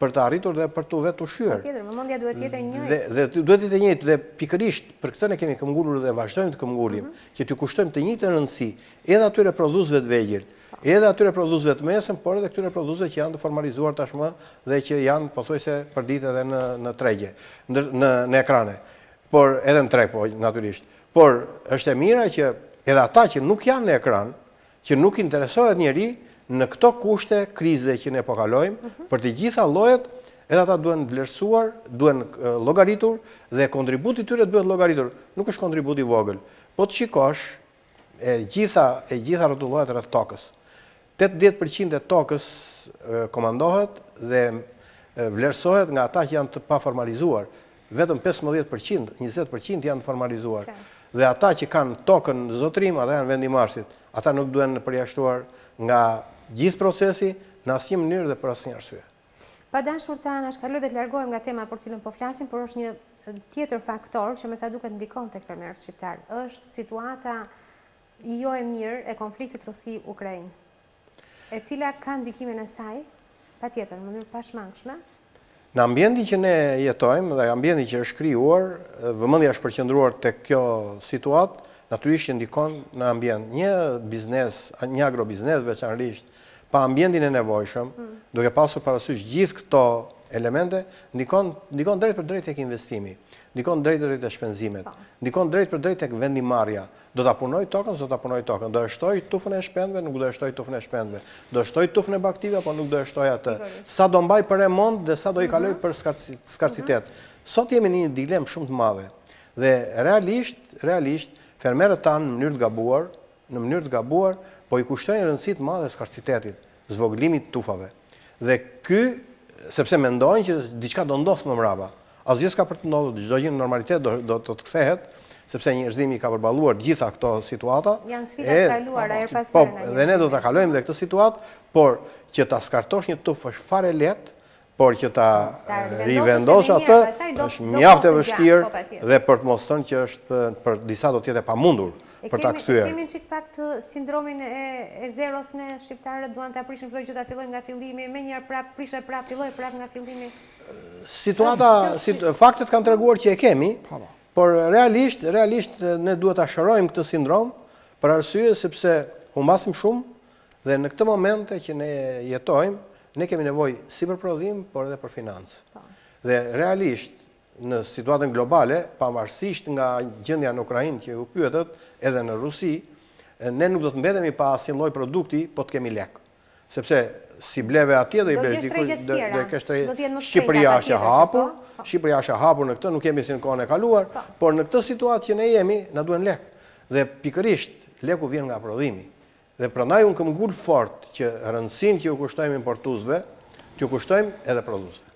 për të arritur dhe për të vetë po të shyër. Në tjetër, më mundja duhet jetë e njëjtë. Dhe, dhe, dhe duhet jetë e njëjtë, dhe pikërisht, për këtë ne kemi këmgullur dhe vazhdojmë të këmgullim, mm që të kushtojmë të njëjtë e rëndësi, edhe atyre produsve të vegjirë, edhe atyre produsve të mesëm, por edhe këtyre produsve që janë të formalizuar tashmë dhe që janë, po thoi se, për ditë edhe në, në tregje, në, në ekrane por edhe në trek, po, naturisht. Por, është e mira që edhe ata që nuk janë në ekran, që nuk interesohet njeri në këto kushte krize që ne pokalojmë, mhm. për të gjitha lojet, edhe ata duen vlerësuar, duen logaritur, dhe kontributit tyre duhet logaritur. Nuk është kontributit vogël, po të shikosh e gjitha rëtullohet rëth tokës. 80% e tokës komandohet dhe vlerësohet nga ata që janë të paformalizuar vetëm 15%, 20% janë formalizuar. Dhe ata që kanë tokën zotrim, ata janë vendimarsit, ata nuk duhen në përjashtuar nga gjithë procesi, në asim mënyrë dhe për asim një arsye. Pa danshur të anë, shkallu dhe të largohem nga tema për cilën po flasim, por është një tjetër faktor që mësa duke të ndikon të këtër mërë shqiptar. është situata jo e mirë e konfliktit Rusi-Ukrajnë. E cila ka ndikimin e saj, pa tjetër, në mënyrë pashmangshme, Në ambjendi që ne jetojmë dhe ambjendi që është kryuar, vëmëndi është përqendruar të kjo situatë, naturisht që ndikon në ambjend. Një biznes, një agrobiznes veçanërisht, pa ambjendin e nevojshëm, duke pasur parasysh gjithë këto elemente, ndikon drejt për drejt e kë investimi. Po. ndikon drejt për drejt e shpenzimet, ndikon drejt për drejt e vendi marja, do të apunoj tokën, do të apunoj tokën, do eshtoj tufën e shpendve, nuk do eshtoj tufën e shpendve, do eshtoj tufën e baktive, apo nuk do eshtoj atë, sa do mbaj për remont dhe sa do i kaloj mhm. për mhm. skarcitet. Sot jemi një dilemë shumë të madhe, dhe realisht, realisht, fermerët tanë në mënyrë të gabuar, në mënyrë të gabuar, po i kushtojnë rëndësit madhe skarcitetit, zvoglimit tufave, dhe ky, sepse mendojnë që diçka do ndosë më mraba, Asgjë s'ka për të ndodhur, çdo gjë në normalitet do, do të të kthehet, sepse njerëzimi ka përballuar gjitha këto situata. Janë sfida të kaluara her pas here. Po, po, po dhe ne do ta kalojmë dhe këtë situatë, por që ta skartosh një tufë është fare lehtë, por që ta rivendosh atë është mjaft e vështirë po, dhe për të mos thënë që është për disa do të jetë e pamundur për ta kthyer. E kemi në qikë pak të sindromin e zeros në shqiptarët, duan të prishin këtoj që ta filloj nga fillimi, me njërë prap, prishë e prap, filloj prap nga fillimi. Situata, faktet kanë të reguar që e kemi, po, po. por realisht, realisht ne duhet të asherojmë këtë sindrom, për arsye sepse humbasim shumë, dhe në këtë momente që ne jetojmë, ne kemi nevoj si për prodhim, por edhe për financë. Po. Dhe realisht, në situatën globale, pamarsisht nga gjendja në Ukrajin që ju pyetet, edhe në Rusi, ne nuk do të mbedemi pa asin loj produkti, po të kemi lek. Sepse si bleve atje, do i bleve dikush, do të jenë po? Shqipëria është hapur, Shqipëria është hapur në këtë, nuk kemi si në kone kaluar, po. por në këtë situatë që ne jemi, në duen lek. Dhe pikërisht, leku vjen nga prodhimi. Dhe prëndaj unë këm gullë fort që rëndësin që ju kushtojmë importuzve, që ju kushtojmë edhe produzve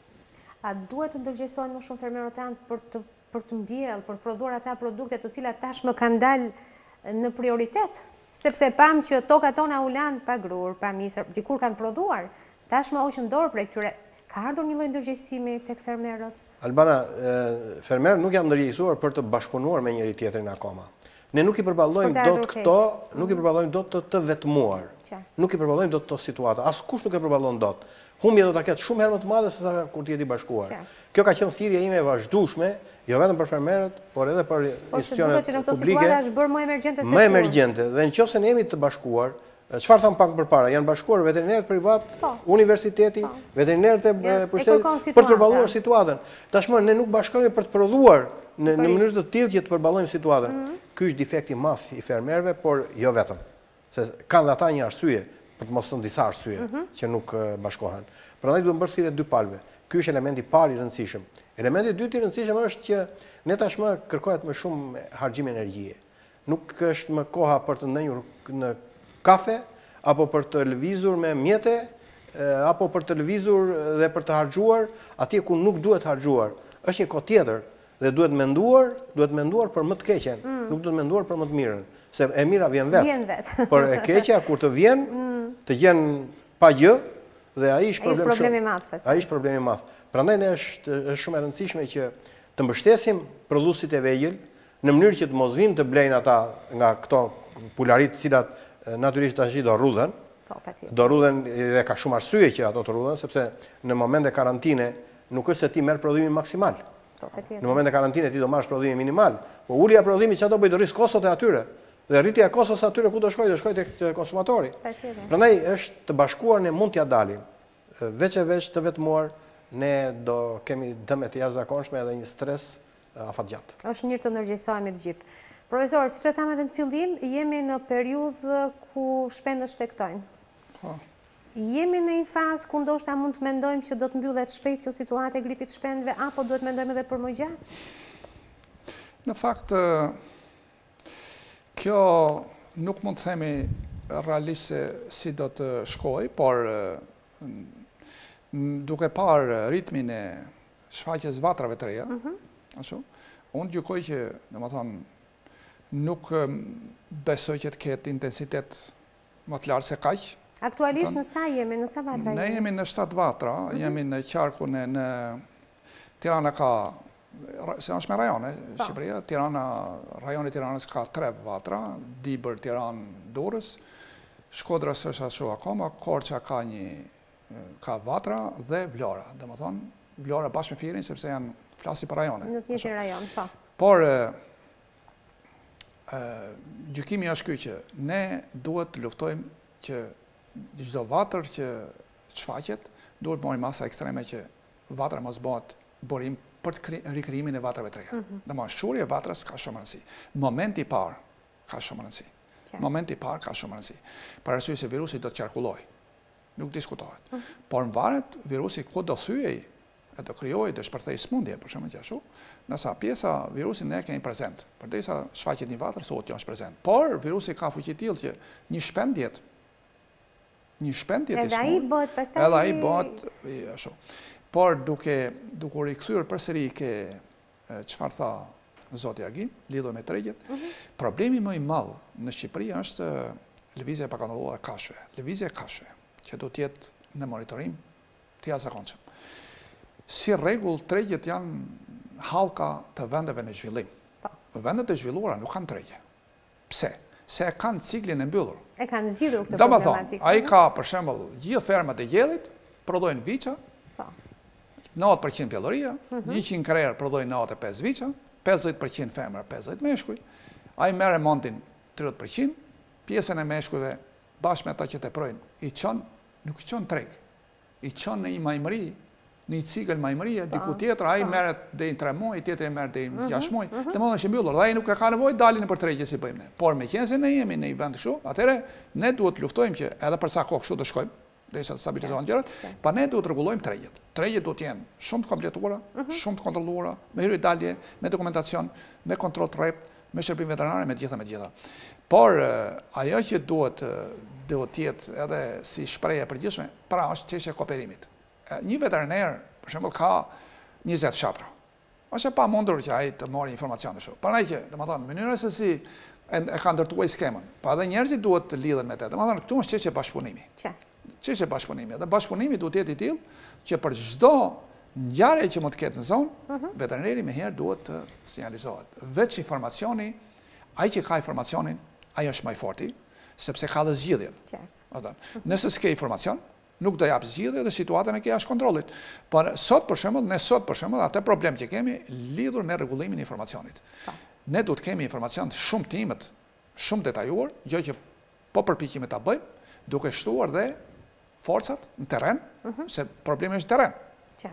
a duhet të ndërgjësojnë më shumë fermerët të janë për të, për të për të prodhuar ata produkte të cilat tash më kanë dalë në prioritet, sepse pam që toka tona u lanë pa grur, pa misër, dikur kanë prodhuar, tash më oqën dorë për e këtyre, ka ardhur një lloj ndërgjegjësimi tek fermerët? Albana, fermerët nuk janë ndërgjegjësuar për të bashkëpunuar me njëri tjetrin akoma. Ne nuk i përballojmë dot këto, nuk i përballojmë dot të, të vetmuar. Nuk i përballojmë dot këto situata. kush nuk e përballon dot. Humbje do të ketë shumë herë më të madhe se sa kur ti jeti bashkuar. Kjo ka qenë thirrja ime e vazhdueshme, jo vetëm për fermerët, por edhe për po, institucionet publike. Më emergjente, dhe nëse ne jemi të bashkuar, çfarë thon pak më parë, janë bashkuar veterinerët privat, po. universiteti, po. veterinerët e pushtetit për të përballuar situatën. Tashmë ne nuk bashkohemi për të prodhuar në në mënyrë të tillë që të përballojmë situatën. Mhm. Ky është defekti i madh i fermerëve, por jo vetëm. Se kanë dha ata një arsye, për të mos në disa arsye mhm. që nuk bashkohen. Pra ndaj të më bërësire dy palve. Ky është elementi pari rëndësishëm. Elementi dyti rëndësishëm është që ne tashmë kërkojat më shumë hargjim energjie. Nuk është më koha për të ndenjur në kafe, apo për të lëvizur me mjete, apo për të lëvizur dhe për të hargjuar, atje ku nuk duhet hargjuar. është një ko tjetër dhe duhet menduar, duhet menduar për më të keqen, mm. nuk duhet menduar për më të mirën se e mira vjen vetë. Vjen vetë. Por e keqja, kur të vjen, mm. të gjenë pa gjë, dhe a ishë problemi madhë. A ishë problemi madhë. Pra ndaj në është shumë e rëndësishme që të mbështesim produsit e vejgjel, në mënyrë që të mos vinë të blejnë ata nga këto pularit cilat naturisht ashtë do rrudhen, po, do rrudhen dhe ka shumë arsye që ato të rrudhen, sepse në moment e karantine nuk është se ti merë prodhimi maksimal. Po, në moment e karantine ti do marë shë prodhimi minimal, po ullja prodhimi që ato bëjdo risë kostot e atyre, dhe rritja kosës atyre ku do shkoj, do shkoj të konsumatori. Përndaj, është të bashkuar në mund të jadalim, veç e veç të vetëmuar, ne do kemi dëme të jashtë edhe një stres afat gjatë. është njërë të nërgjësojme të gjithë. Profesor, si që thamë edhe në fillim, jemi në periudhë ku shpendë shtektojnë. të këtojnë. Jemi në një fazë ku ndoshta mund të mendojmë që do të mbyllet shpejt kjo situatë e gripit shpendëve, apo duhet mendojmë edhe për më gjatë? Në faktë, Kjo nuk mund të themi realisht se si do të shkoj, por eh, duke par ritmin e shfaqjes vatrave të reja, mhm. unë gjukoj që nuk besoj që të ketë intensitet më të larë se kajqë. Aktualisht në sa jemi, në sa vatra jemi? Mhm. Ne jemi në 7 vatra, jemi në qarku në... Tirana ka se është me rajone, po. Shqipëria, Tirana, rajone Tiranës ka tre vatra, Dibër, Tiranë, Durës, Shkodra së është ashtu akoma, Korqa ka një, ka vatra dhe Vlora, dhe më thonë, Vlora bashkë me firin, sepse janë flasi për rajone. Nuk një rajon, pa. Po. Por, gjukimi është kyqë, që ne duhet të luftojmë që gjithdo vatër që shfaqet, duhet të masa ekstreme që vatra mos bëhet borim për të rikrimi e vatrave të reja. Mhm. Dhe më shurje vatrës ka shumë rëndësi. Momenti parë ka shumë rëndësi. Momenti parë ka shumë rëndësi. Për rësujë se virusit do të qarkulloj. Nuk diskutohet. Mhm. Por në varet, virusit ku do thyej, e do kryoj, dhe shpërthej smundje, për shumë gjashu, nësa pjesa virusit ne kemi prezent. Për dhe sa shfaqet një vatrë, thotë që është prezent. Por virusit ka fuqitil që një shpendjet, një shpendjet i smundje, edhe a i bot, por duke duke u rikthyer përsëri ke qëfar tha zoti Agi lidhur me tregjet mhm. problemi më i madh në Shqipëri është lëvizja e pakanduar e Kashve. lëvizja e kashëve që do të jetë në monitorim të jashtëzakonshëm si rregull tregjet janë halka të vendeve në zhvillim po. vendet e zhvilluara nuk kanë tregje pse se e kanë ciklin e mbyllur e kanë zgjidhur këtë problematikë do të thonë ai mhm. ka për shembull gjithë fermat e gjellit prodhojnë viçat 90% pjelloria, 100 krerë prodhojnë 95 vica, 50% femër, 50% meshkuj, a i mere montin 30%, pjesën e meshkujve bashkë me ta që të projnë, i qënë, nuk i qënë treg, i qënë në i majmëri, në i cikël majmëri, diku tjetër, a i mere dhe i në 3 muaj, tjetër e mere dhe i në 6 mhm, muaj, mhm. të më dhe shë mbyllur, dhe a i nuk e ka nevoj, dalin e për tregje si bëjmë ne. Por me qenë se ne jemi në i vend shu, atere, ne duhet luftojmë që edhe përsa kohë shu të shkojmë, dhe isa të stabilizohen të pa ne duhet të regullojmë trejet. Trejet duhet jenë shumë të kompletuara, mhm. shumë të kontroluara, me hyrë i dalje, me dokumentacion, me kontrol të rep, me shërpim veterinare, me gjitha, me gjitha. Por, eh, ajo që duhet eh, duhet tjetë edhe si shpreje për pra është qeshe koperimit. Eh, një veteriner, për shumë, ka 20 shatra. është e pa mundur që ajë të mori informacion të shumë. Parna që, dhe më thonë, mënyrë e se si e ka ndërtuaj skemën, pa edhe njerëzit duhet të lidhen me të, dhe më thonë, këtu është që bashkëpunimi që e bashkëpunimi? Dhe bashkëpunimi duhet jeti tilë që për gjdo njare që më të ketë në zonë, mhm. veterineri me herë duhet të sinjalizohet. Veç informacioni, aj që ka informacionin, aj është maj forti, sepse ka dhe zgjidhjen. Mhm. Nëse s'ke informacion, nuk dhe japë zgjidhje dhe situatën e ke ashtë kontrolit. Por sot për shëmëll, ne sot për atë problem që kemi lidhur me regullimin informacionit. Po. Ne du të kemi informacion të shumë shumë detajuar, gjë që po përpikime të bëjmë, duke shtuar dhe forcat në teren, mhm. se problemi është teren.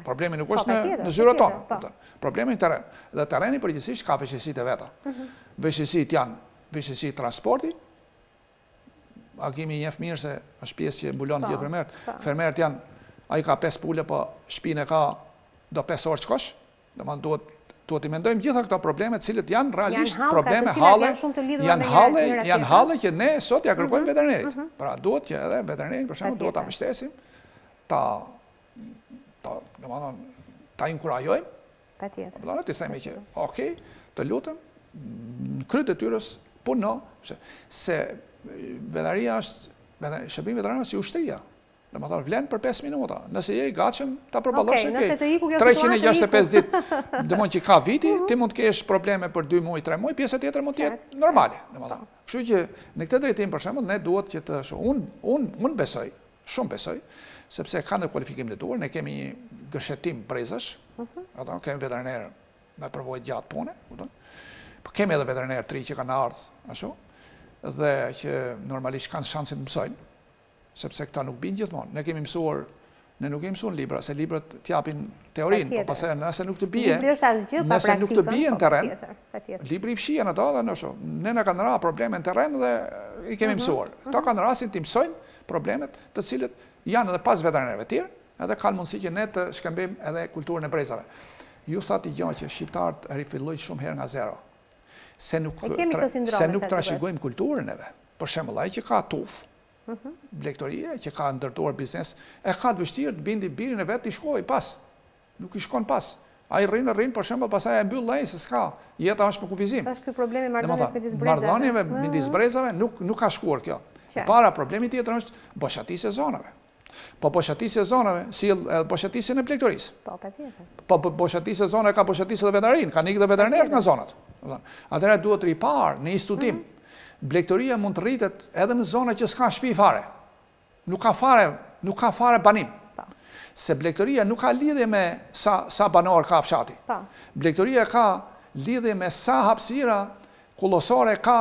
Problemi nuk po, është në zyra tonë. Po. Po. Problemi në teren. Dhe tereni përgjësisht ka veshësit e veta. Mhm. Veshësit janë veshësit transporti, a kemi njefë mirë se është pjesë që bulon të gjithë përmerët. Fërmerët janë, a i ka 5 pulle, për shpine ka do 5 orë qëkosh, dhe ma duhet Tu të mendojmë gjitha këta probleme cilët janë realisht probleme hale, janë hale, janë që ne sot ja kërkojmë mhm, veterinerit. Mhm. Pra duhet që edhe veterinerit për shumë duhet ta amështesim, ta inkurajojmë, të të të të të të të të të të të të se të është, shëpim të është të të Dhe më thonë, vlenë për 5 minuta. Nëse je i gacim, ta përbalosh e kejtë. 365 dit, dhe mund që ka viti, mhm. ti mund të kesh probleme për 2 muaj, 3 muaj, pjesët jetër mund tjetë normali. Kështu që në këtë drejtim për shemë, ne duhet që të shumë, unë mund besoj, shumë besoj, sepse ka në kualifikim dhe duhet, ne kemi një gëshetim brezësh, mhm. kemi veterinerë me përvojt gjatë pune, po kemi edhe veterinerë tri që kanë ardhë, dhe që normalisht kanë shansin të mësojnë, sepse këta nuk binë gjithmonë. Ne kemi mësuar, ne nuk kemi mësuar në libra, se libra të japin teorinë, po pasaj nëse nuk të bije, nëse nuk të bije në po, teren, libri i fshien ato dhe në shumë, ne në kanë nëra probleme në teren dhe i kemi mhm, mësuar. Këta mhm. kanë si të imësojnë problemet të cilët janë edhe pas veterinerve tjerë, edhe kanë mundësi që ne të shkëmbim edhe kulturën e brezave. Ju thati gjo që shqiptarët rifillojt shumë her nga zero, se nuk të rashigojmë kulturën e për Për shemëllaj që ka tufë, blektoria që ka ndërtuar biznes, e ka të vështirë të bindi birin e vetë të shkoj pas. Nuk i shkon pas. A i rrinë, rrinë, për shemblë pasaj e mbyllë lejnë, se s'ka jetë është për kufizim. Pas këtë problemi mardonjës me disbrezave. Mardonjëve me ah. disbrezave nuk ka shkuar kjo. Para problemi tjetër është bëshatisë e zonave. Po bëshatisë e zonave, si e bëshatisë e në plektorisë. Po, po, po bëshatisë e zonave ka bëshatisë dhe veterinarin ka nikë dhe vetarinerët nga zonat. Atërre duhet të ripar në istutim, mhm blektoria mund të rritet edhe në zona që s'ka shpi fare. Nuk ka fare, nuk ka fare banim. Po. Se blektoria nuk ka lidhje me sa banor ka fshati. Po. Blektoria ka lidhje me sa hapsira kulosore ka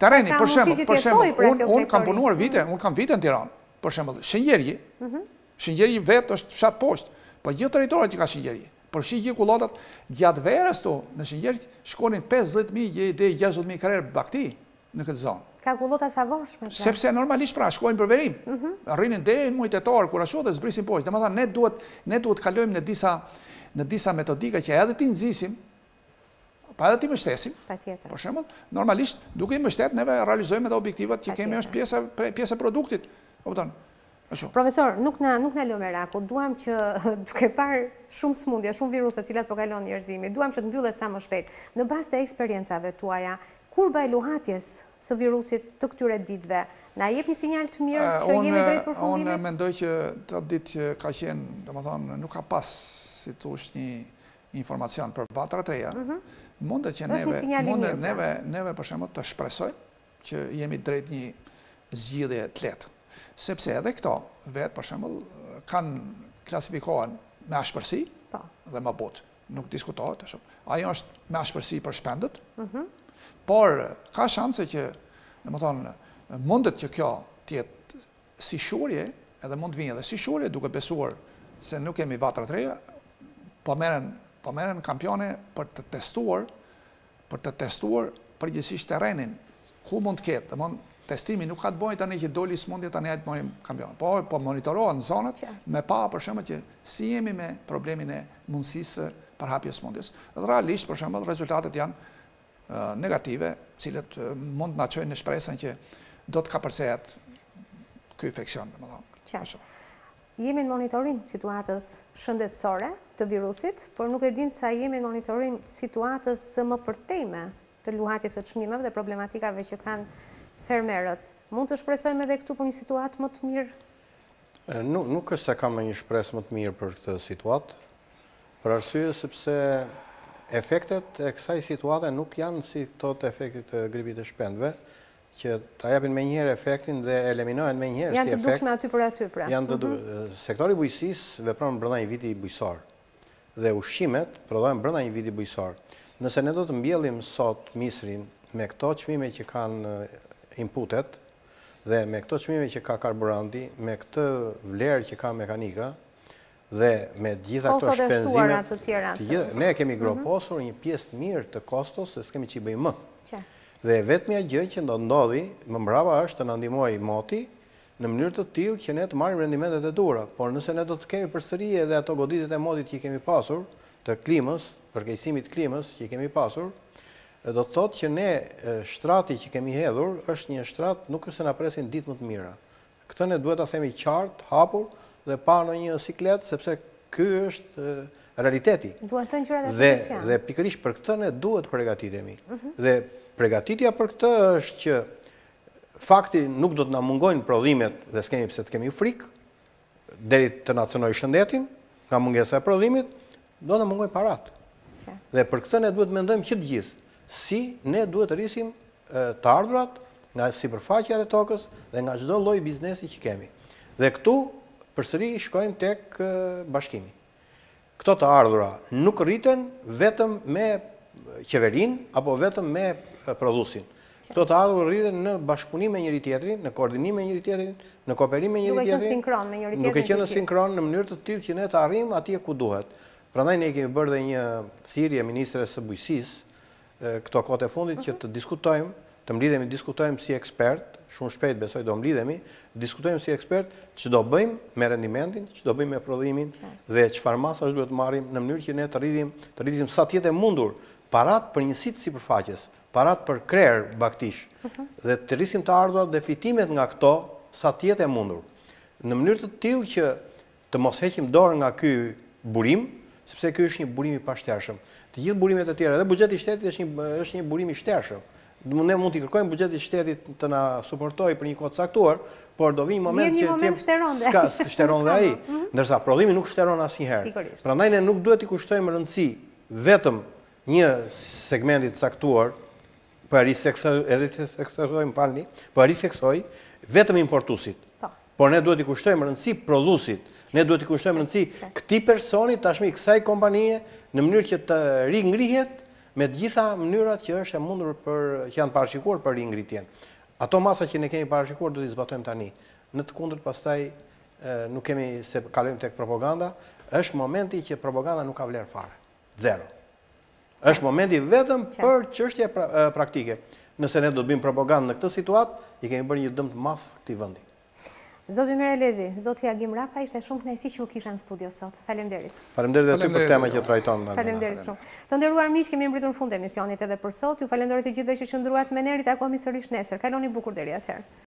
tereni. Për shemë, për shemë, unë pra kam punuar vite, unë kam vite në Tiranë. Për shemë, shëngjerji, mhm. shëngjerji vetë është fshatë poshtë, për po gjithë teritorit që ka shëngjerji. Përshqit gjithë kulatat, gjatë verës të, në shëngjerët, shkonin 50.000 dhe 60.000 karerë bakti në këtë zonë. Ka kulatat favorshme? Pra? Sepse normalisht pra, shkojnë për verim. Mhm. Rrinin dhe në mujtë e torë, kura shodhe, zbrisin poshtë. Dhe më tha, ne duhet të në disa metodika që edhe ti nëzisim, pa edhe ti mështesim. për tjetër. Por normalisht, duke i mështet, neve realizojme dhe objektivat që kemi është pjesë produktit. Profesor, nuk na nuk na lëm Duam që duke parë shumë smundja, shumë viruset të cilat po kalon njerëzimi, duam që të mbyllet sa më shpejt. Në bazë të eksperiencave tuaja, kur baj luhatjes së virusit të këtyre ditëve, na jep një sinjal të mirë eh, që jemi drejt përfundimit? Unë mendoj që të ditë që ka qenë, dhe më thonë, nuk ka pas, si të ushtë një informacion për vatra të reja, mm që neve, mundet pra. neve, neve, për shemë të shpresoj që jemi drejt një zgjidhje të letë sepse edhe këto vetë për shemëll kanë klasifikohen me ashpërsi po. dhe më botë, nuk diskutohet e shumë. Ajo është me ashpërsi për shpendët, mhm. por ka shanse që, në më thonë, mundet që kjo tjetë si shurje, edhe mund të vinë edhe si shurje, duke besuar se nuk kemi vatra të reja, po meren po kampione për të testuar, për të testuar përgjësisht terenin, ku mund të ketë, dhe mund testimi nuk ka të bojnë të një që doli smundje të të mojnë kampion. Po, po monitorohet në zonët me pa për shumë që si jemi me problemin e mundësisë për hapje smundjes. Dhe realisht për shumë rezultatet janë negative, cilët mund në qojnë në shpresën që do të ka përsejat këj infekcion. Jemi në monitorim situatës shëndetsore të virusit, por nuk e dim sa jemi në monitorim situatës së më përtejme të luhatjes e të shmimeve dhe problematikave që kanë fermerët. Mund të shpresojmë edhe këtu për po një situatë më të mirë? Nuk është se kam një shpresë më të mirë për këtë situatë, për arsye sepse efektet e kësaj situatë nuk janë si të efektit të gripit e shpendve, që ta japin me njëherë efektin dhe eliminohen me njëherë si efekt. Janë të dukshme aty për aty pra. Janë të dukshme. Sektori bujësis vepron brënda një viti bujësar dhe ushqimet prodhojnë brënda një viti bujësar. Nëse ne do të mbjellim sot misrin me këto qmime që kanë inputet dhe me këto qmime që ka karburanti, me këtë vlerë që ka mekanika dhe me gjitha këto shpenzime... shtuarat të tjera. Ne kemi mhm. groposur një pjesë mirë të kostos se s'kemi që i bëjmë më. Dhe vetë mja gjë që ndodhi, më mbrava është të nëndimoj moti në mënyrë të tilë që ne të marim rendimentet e dura, por nëse ne do të kemi përsëri dhe ato goditit e modit që i kemi pasur, të klimës, përkejsimit klimës që i kemi pasur, do të thotë që ne shtrati që kemi hedhur është një shtrat nuk është se na presin ditë më të mira. Këtë ne duhet ta themi qartë, hapur dhe pa në një sikletë, sepse ky është realiteti. Duhet të ngjyrat e tjera. Dhe dhe pikërisht për këtë ne duhet të përgatitemi. Mhm. Dhe përgatitja për këtë është që fakti nuk do të na mungojnë prodhimet dhe s'kemi pse të kemi frikë deri të na shëndetin nga mungesa e prodhimit, do të na mungojnë paratë. Dhe për këtë ne duhet të mendojmë që të gjithë si ne duhet të rrisim të ardhurat nga si përfaqja dhe tokës dhe nga gjdo loj biznesi që kemi. Dhe këtu përsëri shkojmë tek bashkimi. Këto të ardhura nuk rriten vetëm me qeverin apo vetëm me prodhusin. Këto të ardhur rriten në bashkëpunim me njëri tjetrin, në koordinim me njëri tjetrin, në kooperim me njëri tjetrin. Nuk e qenë sinkron me njëri tjetrin. Nuk e qenë sinkron në mënyrë të tillë që ne të arrijmë atje ku duhet. Prandaj ne kemi bërë dhe një thirrje ministres së bujqësisë këto kote e fundit që mhm. të diskutojmë, të mlidhemi, diskutojmë si ekspert, shumë shpejt besoj do mlidhemi, diskutojmë si ekspert që do bëjmë me rendimentin, që do bëjmë me prodhimin dhe që farmasa është duhet marim në mënyrë që ne të rridhim, të rridhim sa tjetë e mundur parat për njësit si përfaqes, parat për krerë baktish, mhm. dhe të rrisim të ardhurat dhe fitimet nga këto sa tjetë e mundur. Në mënyrë të tilë që të mos heqim dorë nga këj burim, sepse këj është një burimi pashtjashëm të gjithë burimet e tjera. Dhe bugjeti shtetit është një burimi shtershëm. Ne mund t'i kërkojmë bugjeti shtetit të na suportoj për një kod saktuar, por do vinë një moment që të s'ka shteron dhe aji. Mhm. Ndërsa, prodhimi nuk shteron asë njëherë. herë. Pra nëjnë nuk duhet të kushtojmë rëndësi vetëm një segmentit saktuar, për arisë seksoj, vetëm importusit por ne duhet i kushtojmë rëndësi prodhusit, ne duhet i kushtojmë rëndësi këti personit, tashmi kësaj kompanije, në mënyrë që të ringrihet me gjitha mënyrat që është e mundur për që janë parashikuar për ringritjen. Ato masa që ne kemi parashikuar duhet i zbatojmë tani. Në të kundër pastaj nuk kemi se kalojmë tek propaganda, është momenti që propaganda nuk ka vlerë fare. Zero. Është momenti vetëm për çështje pra, praktike. Nëse ne do të bëjmë propagandë në këtë situatë, i kemi bërë një dëm të madh këtij vendi. Zotë Vimire Lezi, Zotë Jagim ishte shumë knesi që u kisha në studio sot. Falem derit. Falem derit dhe ty për tema që të rajton. Falem derit shumë. Të ndërruar mishë, kemi mbritur në fund e misionit edhe për sot. Ju falem derit i gjithve që shëndruat me nerit, ako misërish nesër. Kaloni bukur deri asherë.